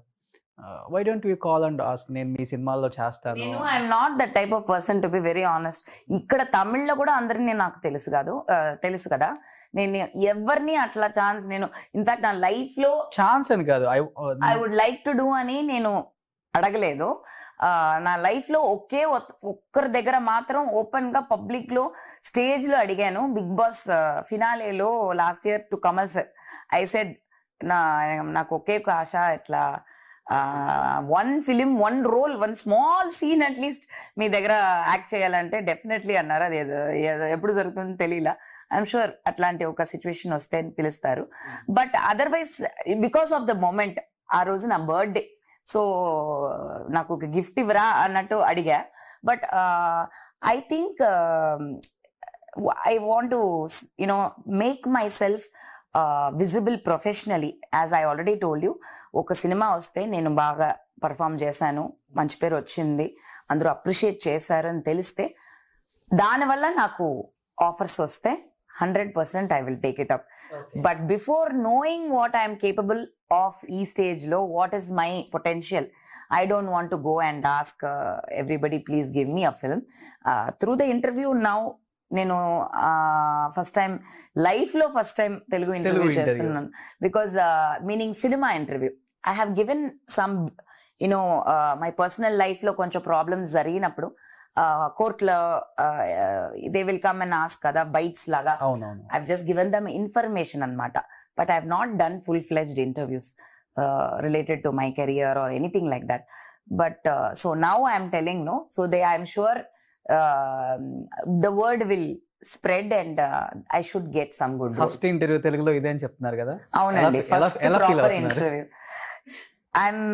S2: why don't you call and ask నేను మీ సినిమాల్లో చేస్తాను నేను I'm not the type of person to be very honest ఇక్కడ తమిళ్లో కూడా అందరినీ నాకు తెలుసు కాదు తెలుసు కదా నేను ఎవరిని అట్లా ఛాన్స్ నేను ఇన్ఫాక్ట్ నా లైఫ్ లో ఛాన్స్ అని కాదు I would like to do అని నేను అడగలేదు నా లైఫ్ లో ఒకే ఒక్కరి దగ్గర మాత్రం ఓపెన్ గా పబ్లిక్ లో స్టేజ్ లో అడిగాను బిగ్ బాస్ ఫినాలేలో last year to Kamal sir I said నా నాకు ఒకే ఒక ఆశ ఇట్లా one film one role one small scene at least మీ దగ్గర యాక్ట్ చేయాలంటే డెఫినెట్లీ అన్నారు అది ఎప్పుడు జరుగుతుందో తెలియలా ఐఎమ్ షూర్ అట్లాంటి ఒక సిచ్యువేషన్ వస్తే అని పిలుస్తారు but otherwise because of the moment ఆ రోజు నా బర్త్డే సో నాకు ఒక గిఫ్ట్ ఇవ్వరా అన్నట్టు అడిగా but I think I want to you know make myself visible professionally as I already told you ఒక సినిమా వస్తే నేను బాగా పర్ఫామ్ చేశాను మంచి పేరు వచ్చింది అందరూ అప్రిషియేట్ చేశారని తెలిస్తే దానివల్ల నాకు ఆఫర్స్ వస్తే hundred percent I will take it up but before knowing what I'm capable of ఈ స్టేజ్ లో what is my potential I don't want go and ask everybody please give me a film through the interview now నేను first time life లో first time Telugu interview చేస్తున్నాను because meaning cinema interview I have given some you know my personal life లో కొంచెం problems జరిగినప్పుడు కోర్టులో they will come and ask కదా bites లాగా I've just given them information అనమాట but I not done full fledged interviews related to my career or anything like that but so now I'm telling no so they I'm sure the word will spread and I should get some good first
S1: interview తెలుగులో ఇదే అని చెప్తున్నారు కదా అవునండి first proper interview
S2: I'm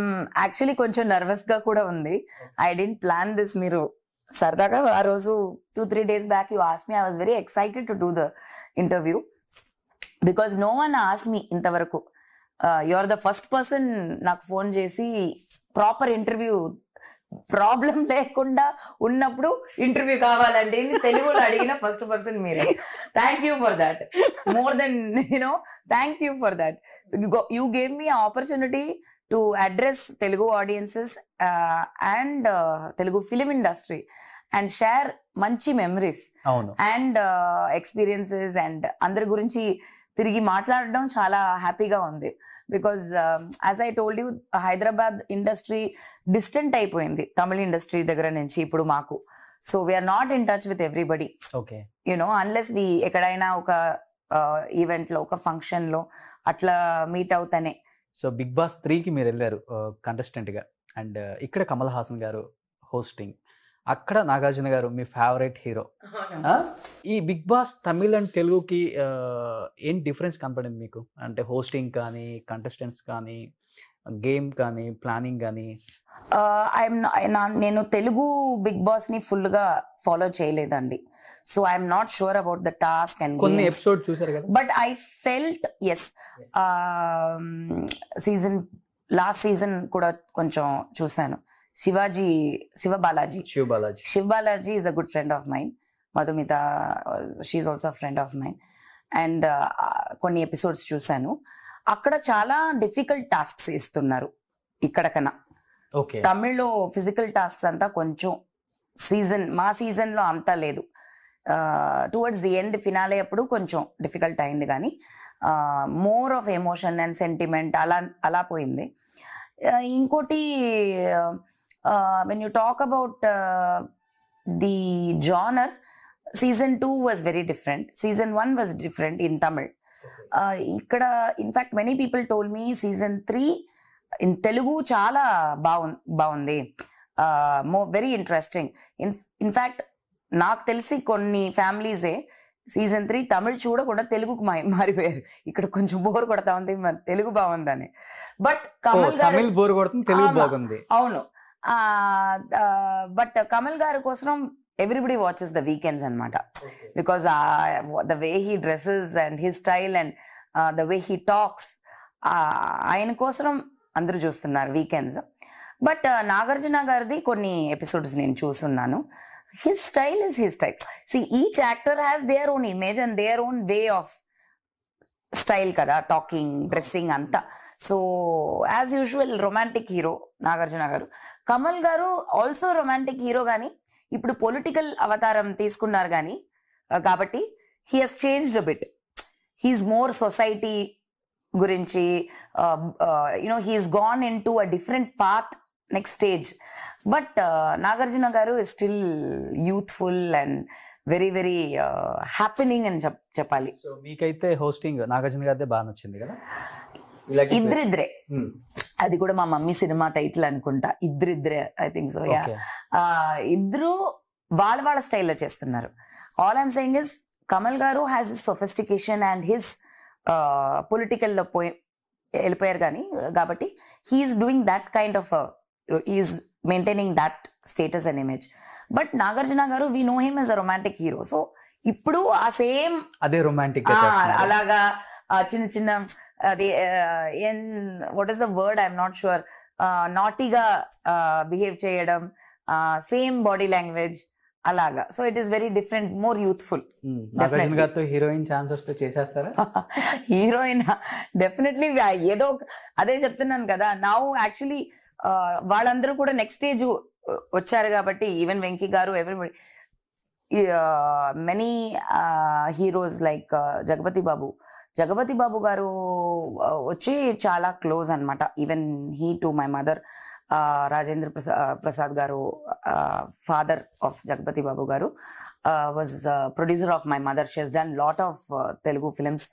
S2: actually కొంచెం nervous గా కూడా ఉంది ఐ డెంట్ ప్లాన్ దిస్ మీరు సరదాగా ఆ రోజు two three days back you ask me I was very excited to do the interview because no one ask me ఇంతవరకు you are the first person నాకు ఫోన్ చేసి ప్రాపర్ ఇంటర్వ్యూ ప్రాబ్లం లేకుండా ఉన్నప్పుడు interview కావాలండి తెలుగులో అడిగిన ఫస్ట్ పర్సన్ మీరే thank you for that more than you know thank you for that you gave me opportunity to address Telugu audiences and Telugu film industry and share మంచి memories and experiences and అందరి గురించి తిరిగి మాట్లాడడం చాలా హ్యాపీగా ఉంది because as I told you Hyderabad industry distant అయిపోయింది Tamil industry దగ్గర నుంచి ఇప్పుడు మాకు so we're not in touch with everybody you know unless we ఎక్కడైనా ఒక ఈవెంట్లో uh, ఒక ఫంక్షన్లో అట్లా మీట్ అవుతానే సో బిగ్ బాస్ త్రీకి
S1: మీరు వెళ్ళారు కంటెస్టెంట్గా అండ్ ఇక్కడ కమల్ హాసన్ గారు హోస్టింగ్ అక్కడ నాగార్జున గారు మీ ఫేవరెట్ హీరో ఈ బిగ్ బాస్ తమిళ్ అండ్ తెలుగుకి ఏం డిఫరెన్స్ కనపడింది మీకు అంటే హోస్టింగ్ కానీ కంటెస్టెంట్స్ కానీ గేమ్ కానీ ప్లానింగ్ కానీ
S2: నేను తెలుగు బిగ్ బాస్ ని ఫుల్ గా ఫాలో చేయలేదండి so I'm not sure about the task and కొన్ని ఎపిసోడ్ చూసారు కదా but I felt as season last season కూడా కొంచెం చూశాను Shivaji Shiva Balaji Shiva Balaji Shiva Balaji is a good friend of mine Madhumita she's also friend of mine and కొన్ని ఎపిసోడ్స్ చూశాను అక్కడ చాలా డిఫికల్ట్ టాస్క్స్ ఇస్తున్నారు ఇక్కడ కన్నా తమిళ్లో ఫిజికల్ టాస్క్స్ అంతా కొంచెం సీజన్ మా సీజన్లో అంతా లేదు టువర్డ్స్ ది ఎండ్ ఫినాలే అప్పుడు కొంచెం డిఫికల్ట్ అయింది కానీ more of emotion and sentiment అలా అలా పోయింది ఇంకోటి when you talk about the genre season two was very different season one was different in Tamil ఇక్కడ in fact many people told me season three in Telugu చాలా బాగుంది బాగుంది మో వెరీ ఇంట్రెస్టింగ్ ఇన్ ఇన్ఫ్యాక్ట్ నాకు తెలిసి కొన్ని ఫ్యామిలీసే సీజన్ త్రీ తమిళ్ చూడకుండా తెలుగుకు మారిపోయారు ఇక్కడ కొంచెం బోర్ కొడతా ఉంది తెలుగు బాగుందని బట్ కమల్ గారు బోర్ కొడుతుంది తెలుగు బాగుంది అవును బట్ కమల్ గారి కోసం ఎవ్రీబడి వాచెస్ ద వీకెండ్స్ అనమాట because the way he dresses and he style and the way he talks ఆయన కోసం అందరూ చూస్తున్నారు వీకెండ్స్ బట్ uh, నాగార్జున గారిది కొన్ని ఎపిసోడ్స్ నేను చూస్తున్నాను his style is his style see each actor has their own image and their own way of style కదా talking dressing అంతా so as usual romantic hero Nagarjuna garu Kamal గారు ఆల్సో రొమాంటిక్ హీరో కానీ ఇప్పుడు political అవతారం తీసుకున్నారు కానీ కాబట్టి he has changed bit he's more society గురించి you know he's gone in to a different path next stage but Nagarjuna garu is still youthful and very very happening అని చెప్పాలి సో మీకైతే
S1: హోస్టింగ్ నాగార్జున గారితే బాగా నచ్చింది కదా ఇద్దరిద్దరే
S2: అది కూడా మా మమ్మీ సినిమా టైటిల్ అనుకుంటా ఇద్దరిద్దరే ఐ థింక్ సో యా ఇద్దరు వాళ్ళ వాళ్ళ స్టైల్లో చేస్తున్నారు all I'm saying is Kamal garu has his sophistication and his పొలిటికల్లో పోయి వెళ్ళిపోయారు కానీ కాబట్టి he's doing that kind of is maintaining that status and image but Nagarjuna garu we know him as a romantic hero so ఇప్పుడు ఆ సేమ్
S1: అదే రొమాంటిక్ అలాగా
S2: చిన్న చిన్న అది and what is the word I'm not sure నాటిగా behave చేయడం same body language అలాగా so it is very different more youthful heroine chances తో చేసేస్తారా హీరోయిన్ (laughs) డెఫినెట్లీ ఏదో అదే చెప్తున్నాను కదా నా యాక్చువల్లీ uh, వాళ్ళందరూ కూడా నెక్స్ట్ స్టేజ్ uh, వచ్చారు కాబట్టి even Venky garu everybody many heroes like Jagapathi Babu Jagapathi Babu garu వచ్చి చాలా క్లోజ్ అనమాట even he to my mother Rajendra Prasad garu father of Jagapathi Babu garu was producer of my mother she's done lot of Telugu films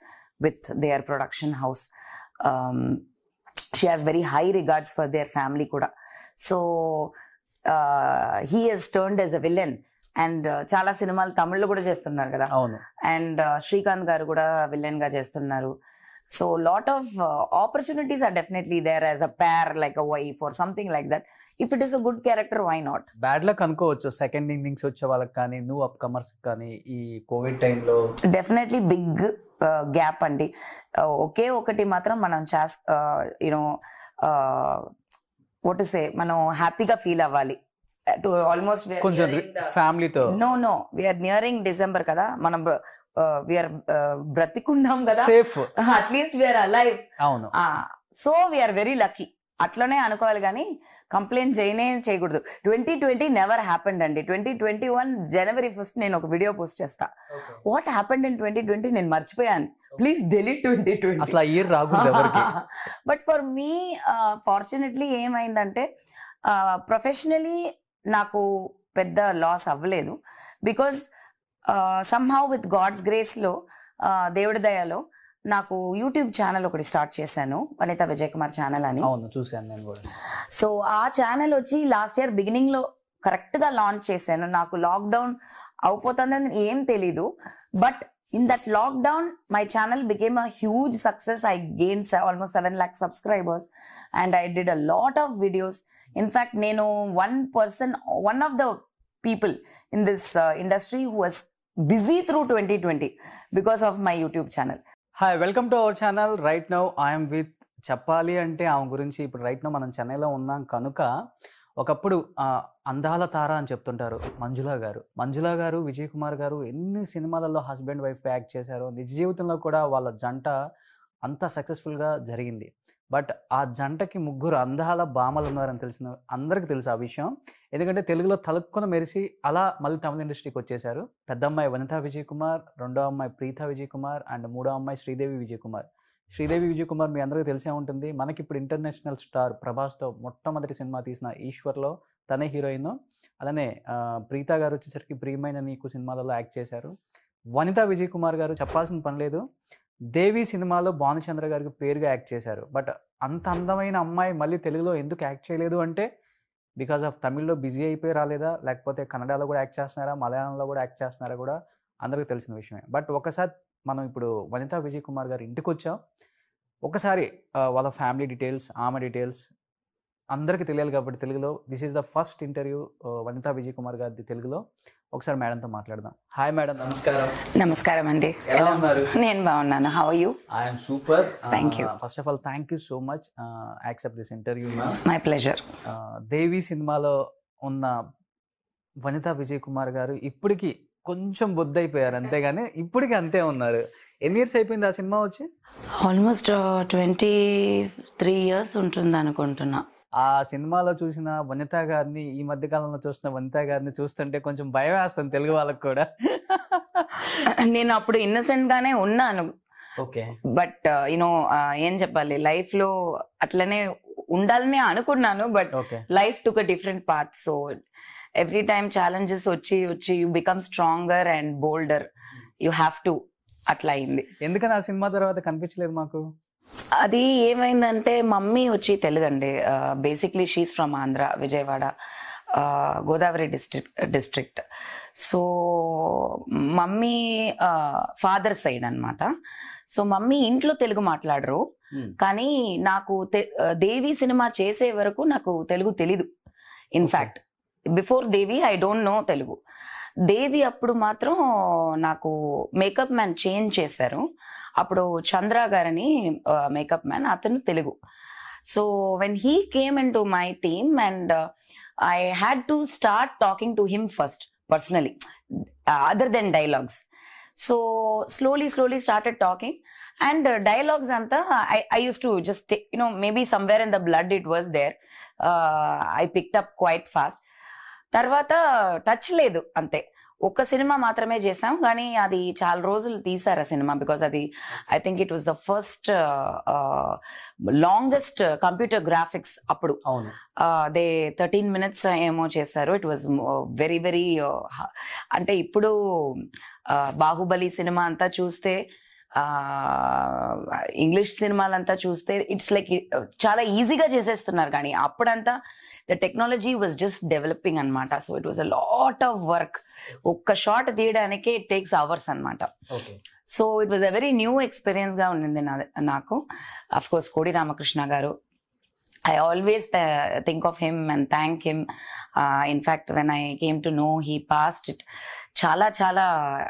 S2: with their production house she has very high regards for their family కూడా so he he's turned as a villain and చాలా సినిమాలు తమిళ్లో కూడా చేస్తున్నారు కదా అవును and Srikanth గారు కూడా విలన్ గా చేస్తున్నారు so lot of opportunities are definitely there as a pair like a wife or something like that if it is a good character why not bad luck అనుకోవచ్చు సెకండ్ ఇన్నింగ్స్ వచ్చే వాళ్ళకి కానీ new up comers కానీ ఈ Covid టైంలో definitely big gap అండి ఒకే ఒకటి మాత్రం మనం చేస్ యూనో వాట్ సే మనం హ్యాపీగా ఫీల్ అవ్వాలి టు ఆల్మోస్ట్ కొంచెం ఫ్యామిలీతో no no we're nearing December కదా మనం వీఆర్ uh, uh, బ్రతికున్నాం కదా సేఫ్ అట్లీస్ట్ వీఆర్ అలైవ్ అవును సో వీఆర్ వెరీ లక్కీ అట్లనే అనుకోవాలి కానీ కంప్లైంట్ చేయనే చేయకూడదు ట్వంటీ ట్వంటీ నెవర్ హ్యాపెండ్ అండి twenty twenty one January first నేను ఒక వీడియో పోస్ట్ చేస్తా what happened in twenty twenty నేను మర్చిపోయాను ప్లీజ్ డెలీట్ ట్వంటీ ట్వంటీ అసలు బట్ ఫర్ మీ ఫార్చునేట్లీ ఏమైందంటే ప్రొఫెషనలీ uh, నాకు పెద్ద లాస్ అవ్వలేదు బికాజ్ సమ్హౌ విత్ గాడ్స్ గ్రేస్లో దేవుడి దయలో నాకు యూట్యూబ్ ఛానల్ ఒకటి స్టార్ట్ చేశాను వనిత విజయ్ కుమార్ ఛానల్ అని అవును చూశాను నేను కూడా సో ఆ ఛానల్ వచ్చి లాస్ట్ ఇయర్ బిగినింగ్ లో కరెక్ట్ గా లాంచ్ చేశాను నాకు లాక్డౌన్ అవుపోతుందని ఏం తెలీదు but in that lockdown my channel became a huge success I gained almost seven lakh subscribers and I did a lot of videos in fact నేను one person one of the people in this industry who was busy through twenty twenty because of my YouTube channel
S1: hi welcome to our channel right now I'm with చెప్పాలి అంటే ఆమె గురించి ఇప్పుడు right now మనం చెన్నైలో ఉన్నాం కనుక ఒకప్పుడు అందాల తార అని చెప్తుంటారు మంజులా గారు మంజులా గారు విజయ్ కుమార్ గారు ఎన్ని సినిమాలలో హస్బెండ్ వైఫ్ యాక్ట్ చేశారు నిజ జీవితంలో కూడా వాళ్ళ జంట అంత సక్సెస్ఫుల్గా జరిగింది బట్ ఆ జంటకి ముగ్గురు అందాల బామలు ఉన్నారని తెలిసిన అందరికీ తెలుసు ఆ విషయం ఎందుకంటే తెలుగులో తలుక్కున మెరిసి అలా మళ్ళీ తమిళ ఇండస్ట్రీకి వచ్చేశారు పెద్ద అమ్మాయి వనితా విజయ్ కుమార్ రెండో అమ్మాయి ప్రీత విజయ్ కుమార్ అండ్ మూడో అమ్మాయి శ్రీదేవి విజయ్ కుమార్ శ్రీదేవి విజయ్ కుమార్ మీ అందరికీ తెలిసే ఉంటుంది మనకి ఇప్పుడు ఇంటర్నేషనల్ స్టార్ ప్రభాస్తో మొట్టమొదటి సినిమా తీసిన ఈశ్వర్లో తనే హీరోయిన్ అలానే ప్రీత గారు వచ్చేసరికి ప్రియమైన నీకు సినిమాలలో యాక్ట్ చేశారు వనిత విజయ్ కుమార్ గారు చెప్పాల్సిన పని లేదు దేవి సినిమాలో భానుచంద్ర గారికి పేరుగా యాక్ట్ చేశారు బట్ అంత అందమైన అమ్మాయి మళ్ళీ తెలుగులో ఎందుకు యాక్ట్ చేయలేదు అంటే బికాజ్ ఆఫ్ తమిళ్లో బిజీ అయిపోయి రాలేదా లేకపోతే కన్నడలో కూడా యాక్ట్ చేస్తున్నారా మలయాళంలో కూడా యాక్ట్ చేస్తున్నారా కూడా అందరికీ తెలిసిన విషయమే బట్ ఒకసారి మనం ఇప్పుడు వనితా విజయ్ కుమార్ గారి ఇంటికి వచ్చాం ఒకసారి వాళ్ళ ఫ్యామిలీ డీటెయిల్స్ ఆమె డీటెయిల్స్ అందరికీ తెలియాలి కాబట్టి తెలుగులో this is the first interview Vanitha Vijay Kumar గారిది తెలుగులో ఒకసారి మేడంతో మాట్లాడదాం హాయ్ మేడం నమస్కారం నమస్కారం అండి ఎలా ఉన్నారు నేను బాగున్నాను how you I'm super thank you first of all thank you so much accept this interview my pleasure Devi సినిమాలో ఉన్న వనిత విజయ్ కుమార్ గారు ఇప్పటికీ కొంచెం అయిపోయారు అంతేగాని ఇప్పటికీ అంతే ఉన్నారు ఎన్ని ఇయర్స్ అయిపోయింది ఆ సినిమా వచ్చి
S2: ఆల్మోస్ట్ ట్వంటీ త్రీ ఇయర్స్ ఉంటుంది అనుకుంటున్నా
S1: ఆ సినిమాలో చూసిన వనిత గారిని ఈ మధ్య కాలంలో చూసిన వనిత గారిని చూస్తుంటే
S2: కొంచెం భయం వేస్తాను తెలుగు వాళ్ళకి కూడా నేను అప్పుడు ఇన్నసెంట్ గానే ఉన్నాను okay but you know uh, uh, ఏం చెప్పాలి లైఫ్ లో అట్లనే ఉండాలని అనుకున్నాను but life took different path so every time challenges వచ్చి వచ్చి you become stronger and bolder you have to అట్లా అయింది ఎందుకని ఆ సినిమా తర్వాత కనిపించలేదు మాకు అది ఏమైందంటే మమ్మీ వచ్చి తెలుగండి basically she's from Andhra Vijayawada Godavari district district so mummy father side అనమాట సో మమ్మీ ఇంట్లో తెలుగు మాట్లాడరు hmm. కానీ నాకు దేవి సినిమా చేసే వరకు నాకు తెలుగు తెలీదు in fact before Devi I don't know Telugu Devi అప్పుడు మాత్రం నాకు మేకప్ మ్యాన్ చేంజ్ చేశారు అప్పుడు చంద్ర గారని మేకప్ మ్యాన్ అతను Telugu so when he came in to my team and I had to start talking to him first personally other than dialogues so slowly slowly started talking and dialogues అంతా I I used to just you know maybe somewhere in the blood it was there I pick up quite fast తర్వాత touch లేదు అంతే ఒక్క cinema మాత్రమే చేసాం కానీ అది చాలా రోజులు తీసారు ఆ సినిమా బికాస్ అది I think it was the first longest computer graphics అప్పుడు దే థర్టీన్ మినిట్స్ ఏమో చేశారు ఇట్ వాజ్ వెరీ వెరీ అంటే ఇప్పుడు uh, బాహుబలి సినిమా అంతా చూస్తే ఇంగ్లీష్ uh, సినిమాలంతా చూస్తే ఇట్స్ లైక్ uh, చాలా ఈజీగా చేసేస్తున్నారు కానీ అప్పుడంతా the technology was just developing అనమాట so it was a lot of work ఒక్క షార్ట్ తీయడానికే ఇట్ టేక్స్ అవర్స్ అనమాట so it was a very new experience గా ఉండింది నాకు అఫ్ కోర్స్ కోడి రామకృష్ణ గారు I always think of him and thank him in fact when I came to know he passed it చాలా చాలా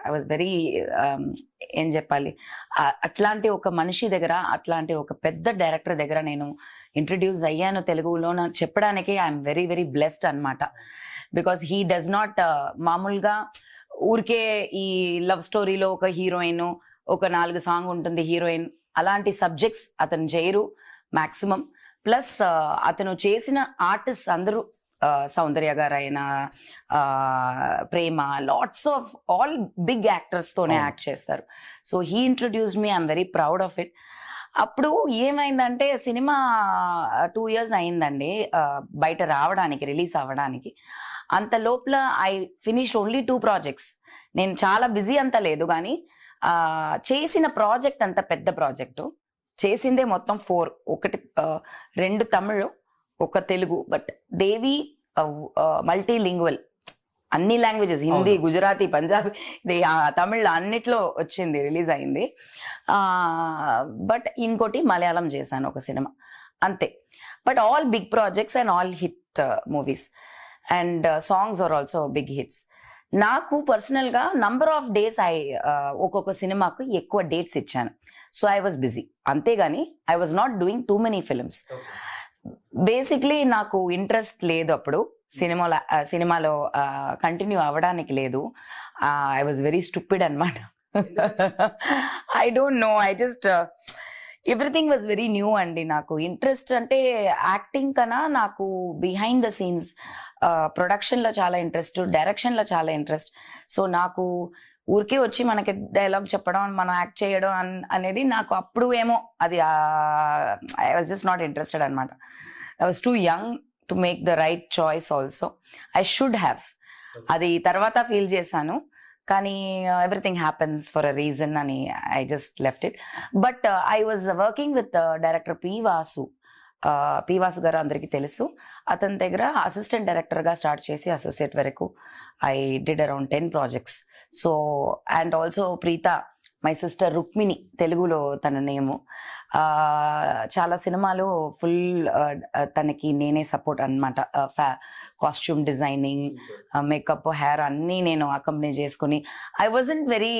S2: I was very ఏం చెప్పాలి అట్లాంటి ఒక మనిషి దగ్గర అట్లాంటి ఒక పెద్ద డైరెక్టర్ దగ్గర నేను ఇంట్రడ్యూస్ అయ్యాను తెలుగులో చెప్పడానికి ఐఎమ్ వెరీ వెరీ బ్లెస్డ్ అనమాట బికాస్ హీ డస్ నాట్ మామూలుగా ఊరికే ఈ లవ్ స్టోరీలో ఒక హీరోయిన్ ఒక నాలుగు సాంగ్ ఉంటుంది హీరోయిన్ అలాంటి సబ్జెక్ట్స్ అతను చేయరు మ్యాక్సిమం ప్లస్ uh, అతను చేసిన ఆర్టిస్ట్ అందరూ uh, సౌందర్య గారైన uh, ప్రేమ లాట్స్ ఆఫ్ ఆల్ బిగ్ యాక్టర్స్తోనే యాక్ట్ చేస్తారు so he introduce me I'm very proud of it అప్పుడు ఏమైందంటే సినిమా టూ ఇయర్స్ అయిందండి బయట రావడానికి రిలీజ్ అవ్వడానికి అంత లోపల I finish only two projects నేను చాలా బిజీ అంత లేదు కానీ చేసిన ప్రాజెక్ట్ అంత పెద్ద ప్రాజెక్టు చేసిందే మొత్తం ఫోర్ ఒకటి రెండు తమిళ్ ఒక తెలుగు బట్ దేవి మల్టీలింగ్వల్ అన్ని లాంగ్వేజెస్ హిందీ గుజరాతీ పంజాబీ తమిళ్ అన్నిట్లో వచ్చింది రిలీజ్ అయింది బట్ ఇంకోటి మలయాళం చేశాను ఒక సినిమా అంతే but all big projects and all hit movies and songs are also big hits నాకు పర్సనల్గా నంబర్ ఆఫ్ డేస్ ఐ ఒక్కొక్క సినిమాకు ఎక్కువ డేట్స్ ఇచ్చాను సో ఐ వాజ్ బిజీ అంతేగాని I was not doing too many films basically నాకు interest లేదు అప్పుడు సినిమాలో సినిమాలో కంటిన్యూ అవ్వడానికి లేదు ఐ వాజ్ వెరీ స్టూపిడ్ అనమాట I don't know I just everything was very new అండి నాకు ఇంట్రెస్ట్ అంటే యాక్టింగ్ కన్నా నాకు బిహైండ్ ద సీన్స్ ప్రొడక్షన్లో చాలా ఇంట్రెస్ట్ డైరెక్షన్లో చాలా ఇంట్రెస్ట్ సో నాకు ఊరికే వచ్చి మనకి డైలాగ్ చెప్పడం మనం యాక్ట్ చేయడం అనేది నాకు అప్పుడు ఏమో అది I was just not interested అనమాట I was too young to make the right choice also I should have అది తర్వాత ఫీల్ చేశాను కానీ everything happens for a reason అని I just left it but I was working with director P Vasu P Vasu గారు అందరికీ తెలుసు అతని దగ్గర అసిస్టెంట్ డైరెక్టర్గా స్టార్ట్ చేసి అసోసియేట్ వరకు I did around ten projects so and also Preetha my sister Rukmini తెలుగులో తన నేము చాలా సినిమాలు ఫుల్ తనకి నేనే సపోర్ట్ అనమాట ఫ్యా కాస్ట్యూమ్ డిజైనింగ్ మేకప్ హెయిర్ అన్నీ నేను అకంపెనీ చేసుకుని ఐ ఇన్ వెరీ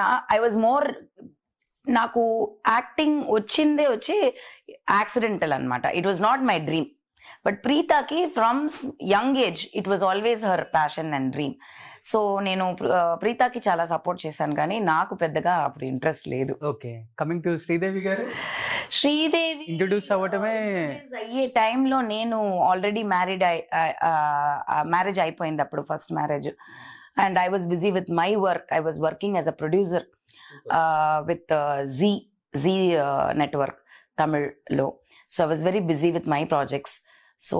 S2: నా ఐ వాజ్ మోర్ నాకు యాక్టింగ్ వచ్చిందే వచ్చి యాక్సిడెంటల్ అనమాట it was not my dream but ప్రీతాకి from young age it was always her passion and dream so నేను ప్రీతాకి చాలా సపోర్ట్ చేశాను కానీ నాకు పెద్దగా అప్పుడు ఇంట్రెస్ట్ లేదు ఓకే కమింగ్ టు శ్రీదేవి గారు శ్రీదేవి ఇంట్రడ్యూస్ అవ్వటమే అయ్యే టైంలో నేను ఆల్రెడీ మ్యారీడ్ మ్యారేజ్ అయిపోయింది అప్పుడు first marriage and I was busy with my work I was working as a producer with Zee Zee network తమిళ్లో so I was very busy with my projects so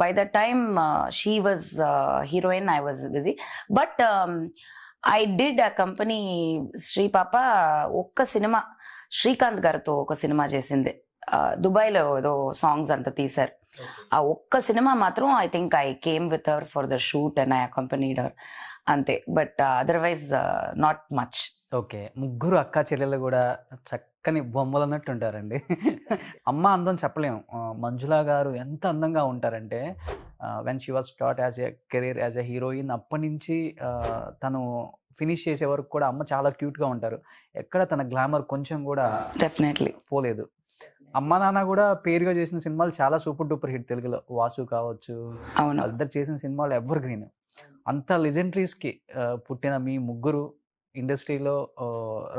S2: by the time she was heroine I was busy but I did accompany శ్రీ పాప ఒక్క cinema Srikanth గారితో ఒక cinema చేసింది దుబాయ్లో ఏదో songs అంతా తీశారు ఆ ఒక్క సినిమా మాత్రం I think I came with our for the shoot and I accompanied her అంతే but otherwise not much okay ముగ్గురు అక్క చెల్లెలు
S1: కూడా చక్క చక్కని బొమ్మలు అన్నట్టు ఉంటారండి అమ్మ అందం చెప్పలేము మంజులా గారు ఎంత అందంగా ఉంటారంటే when she was start as a career as a heroine అప్పటి నుంచి తను ఫినిష్ చేసే వరకు కూడా అమ్మ చాలా క్యూట్గా ఉంటారు ఎక్కడ తన గ్లామర్ కొంచెం కూడా డెఫినెట్లీ పోలేదు అమ్మ నాన్న కూడా పేరుగా చేసిన సినిమాలు చాలా సూపర్ డూపర్ హిట్ తెలుగులో వాసు కావచ్చు అవును అద్దరు చేసిన సినిమాలు ఎవర్ గ్రీన్ అంత లెజెండరీస్కి పుట్టిన మీ ముగ్గురు ఇండస్ట్రీలో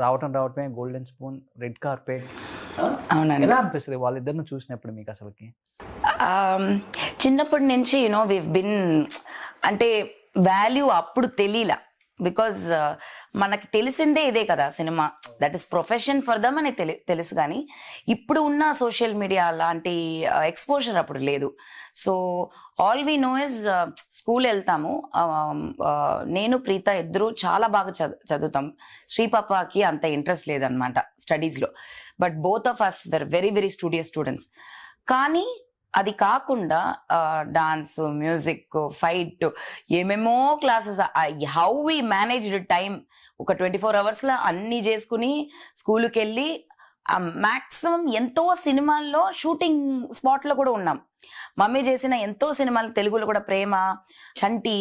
S1: రావటం రావటమే గోల్డెన్ స్పూన్ రెడ్ కార్పెట్ అవునండి ఎలా అనిపిస్తుంది వాళ్ళిద్దరిని చూసినప్పుడు మీకు అసలుకి
S2: చిన్నప్పటి నుంచి యూనో వి బిన్ అంటే వాల్యూ అప్పుడు తెలియలా బికాజ్ మనకి తెలిసిందే ఇదే కదా సినిమా that is profession for them అని తెలుసు కానీ ఇప్పుడు ఉన్న సోషల్ మీడియా లాంటి ఎక్స్పోజర్ అప్పుడు లేదు so all we know is school వెళ్తాము నేను ప్రీత ఇద్దరు చాలా బాగా చదువుతాం శ్రీపాపాకి అంత ఇంట్రెస్ట్ లేదనమాట స్టడీస్లో but both of us were very very studious students కానీ అది కాకుండా డాన్స్ మ్యూజిక్ ఫైట్ ఏమేమో classes how we managed time ఒక ట్వంటీ ఫోర్ అవర్స్లో అన్నీ చేసుకుని స్కూల్కి వెళ్ళి మాక్సిమం ఎంతో సినిమాల్లో షూటింగ్ స్పాట్లో కూడా ఉన్నాం మమ్మీ చేసిన ఎంతో సినిమాలు తెలుగులో కూడా ప్రేమ చంటి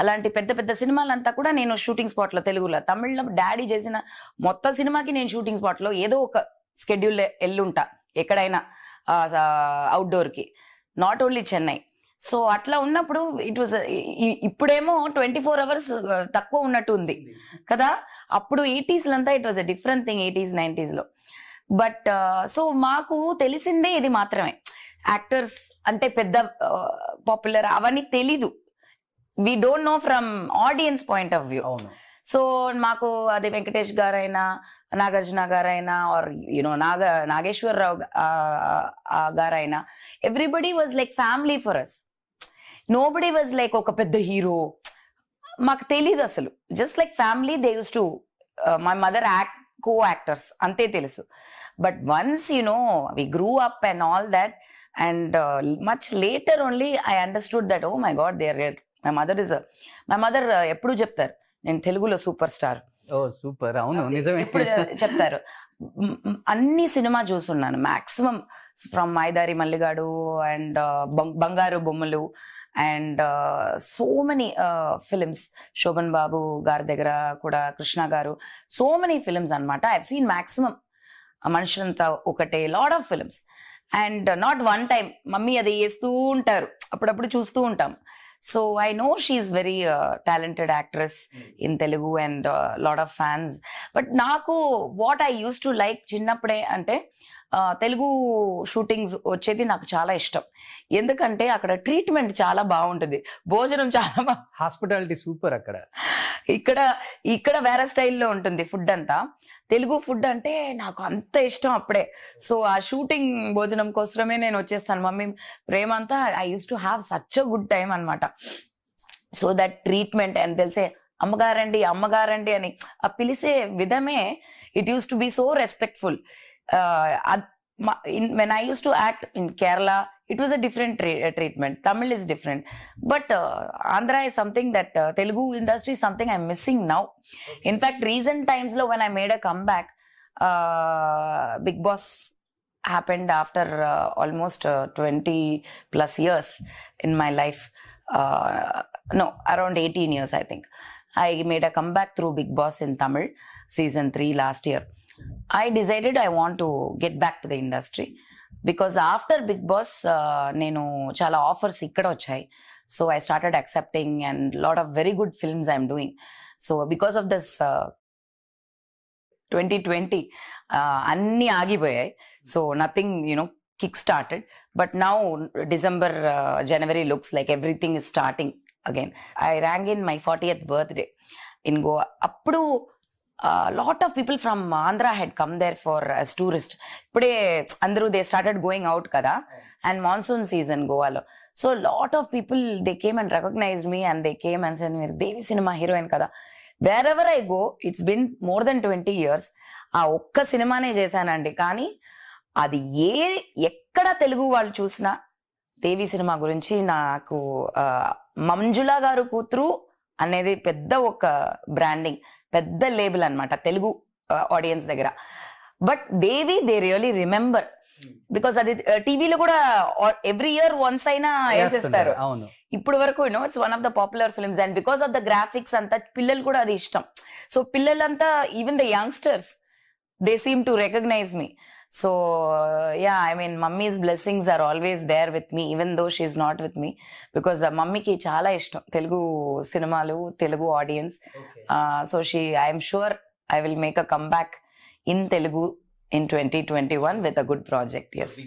S2: అలాంటి పెద్ద పెద్ద సినిమాలంతా కూడా నేను షూటింగ్ స్పాట్లో తెలుగులో తమిళ్లో డాడీ చేసిన మొత్తం సినిమాకి నేను షూటింగ్ స్పాట్లో ఏదో ఒక స్కెడ్యూల్ ఎల్లుంటా ఎక్కడైనా అవుట్డోర్కి నాట్ ఓన్లీ చెన్నై సో అట్లా ఉన్నప్పుడు ఇట్ వాజ్ ఇప్పుడేమో ట్వంటీ ఫోర్ అవర్స్ తక్కువ ఉన్నట్టు ఉంది కదా అప్పుడు అంతా it was a different thing eighties నైంటీస్లో బట్ సో మాకు తెలిసిందే ఇది మాత్రమే యాక్టర్స్ అంటే పెద్ద పాపులర్ అవన్నీ తెలీదు we don't know from audience point of view so మాకు అది వెంకటేష్ గారైనా నాగార్జున గారైనా ఆర్ యునో నాగ నాగేశ్వరరావు గారైనా everybody was like family for us nobody was like ఒక పెద్ద హీరో మాకు తెలియదు అసలు just like family they use to my mother act co actors అంతే తెలుసు but once you know we grew up and all that and much later only I understood that oh my god or my mother is my mother ఎప్పుడు చెప్తారు నేను తెలుగులో super star ఓ super అవును నిజమే చెప్తారు అన్ని సినిమా చూస్తున్నాను maximum from Mayadari Malligadu and Bangaru Bommalu and so many films Sobhan Babu గారి దగ్గర కూడా కృష్ణ గారు సో మెనీ ఫిలిమ్స్ అనమాట ఐ సీన్ మాక్సిమం మనుషులంతా ఒకటే lot of films and not one time mummy అది వేస్తూ ఉంటారు అప్పుడప్పుడు చూస్తూ ఉంటాం so I know she's very talented actress in Telugu and lot of fans but నాకు what I used to like చిన్నప్పుడే అంటే తెలుగు షూటింగ్స్ వచ్చేది నాకు చాలా ఇష్టం ఎందుకంటే అక్కడ ట్రీట్మెంట్ చాలా బాగుంటుంది భోజనం చాలా హాస్పిటాలిటీ సూపర్ అక్కడ ఇక్కడ ఇక్కడ వేరే స్టైల్లో ఉంటుంది ఫుడ్ అంతా తెలుగు ఫుడ్ అంటే నాకు అంత ఇష్టం అప్పుడే సో ఆ షూటింగ్ భోజనం కోసమే నేను వచ్చేస్తాను మమ్మీ ప్రేమ అంతా I used to have such a good time అనమాట సో దట్ ట్రీట్మెంట్ అని తెలిసే అమ్మగారండి అమ్మగారండి అని ఆ పిలిసే విధమే it used to be so respectful when I used to act in Kerala it was a different tra- uh, treatment. Tamil is different, but uh, Andhra is something that uh, Telugu industry is something I'm missing now. In fact, recent times, low when I made a comeback, uh, Big Boss happened after uh, almost uh, 20 plus years in my life. Uh, no, around 18 years, I think. I made a comeback through Big Boss in Tamil season three last year. I decided I want to get back to the industry. Because after big Boss నేను చాలా offers ఇక్కడ వచ్చాయి so I started accepting and lot of very good films I'm doing so because of this twenty twenty అన్నీ ఆగిపోయాయి so nothing you know kick started but now December January looks like everything is starting again I rang in my fortieth birthday in Goa అప్పుడు lot of people from Andhra head come there for tourist ఇప్పుడే అందరూ they started going out కదా and monsoon season గోవాలో so lot of people they came and recognize me and they came and said మీరు దేవి సినిమా heroine కదా wherever I go it's been more than twenty years ఆ ఒక్క సినిమానే చేశానండి కానీ అది ఏ ఎక్కడ తెలుగు వాళ్ళు చూసినా దేవి సినిమా గురించి నాకు మంజుల గారు కూతురు అనేది పెద్ద ఒక బ్రాండింగ్ పెద్ద లేబుల్ అనమాట తెలుగు ఆడియన్స్ దగ్గర but Devi they really remember because అది టీవీలో కూడా ఎవ్రీ ఇయర్ వన్స్ అయినా వేసేస్తారు ఇప్పుడు వరకు you know it's one of the popular films and because of the graphics అంతా పిల్లలు కూడా అది ఇష్టం సో పిల్లలంతా even the youngsters they seem to recognize me so yeah I mean mummy's blessings are always there with me even though she's not with me because మమ్మీకి చాలా ఇష్టం తెలుగు సినిమాలు Telugu audience so she I'm sure I will make a come back in Telugu in twenty twenty one with a good project yes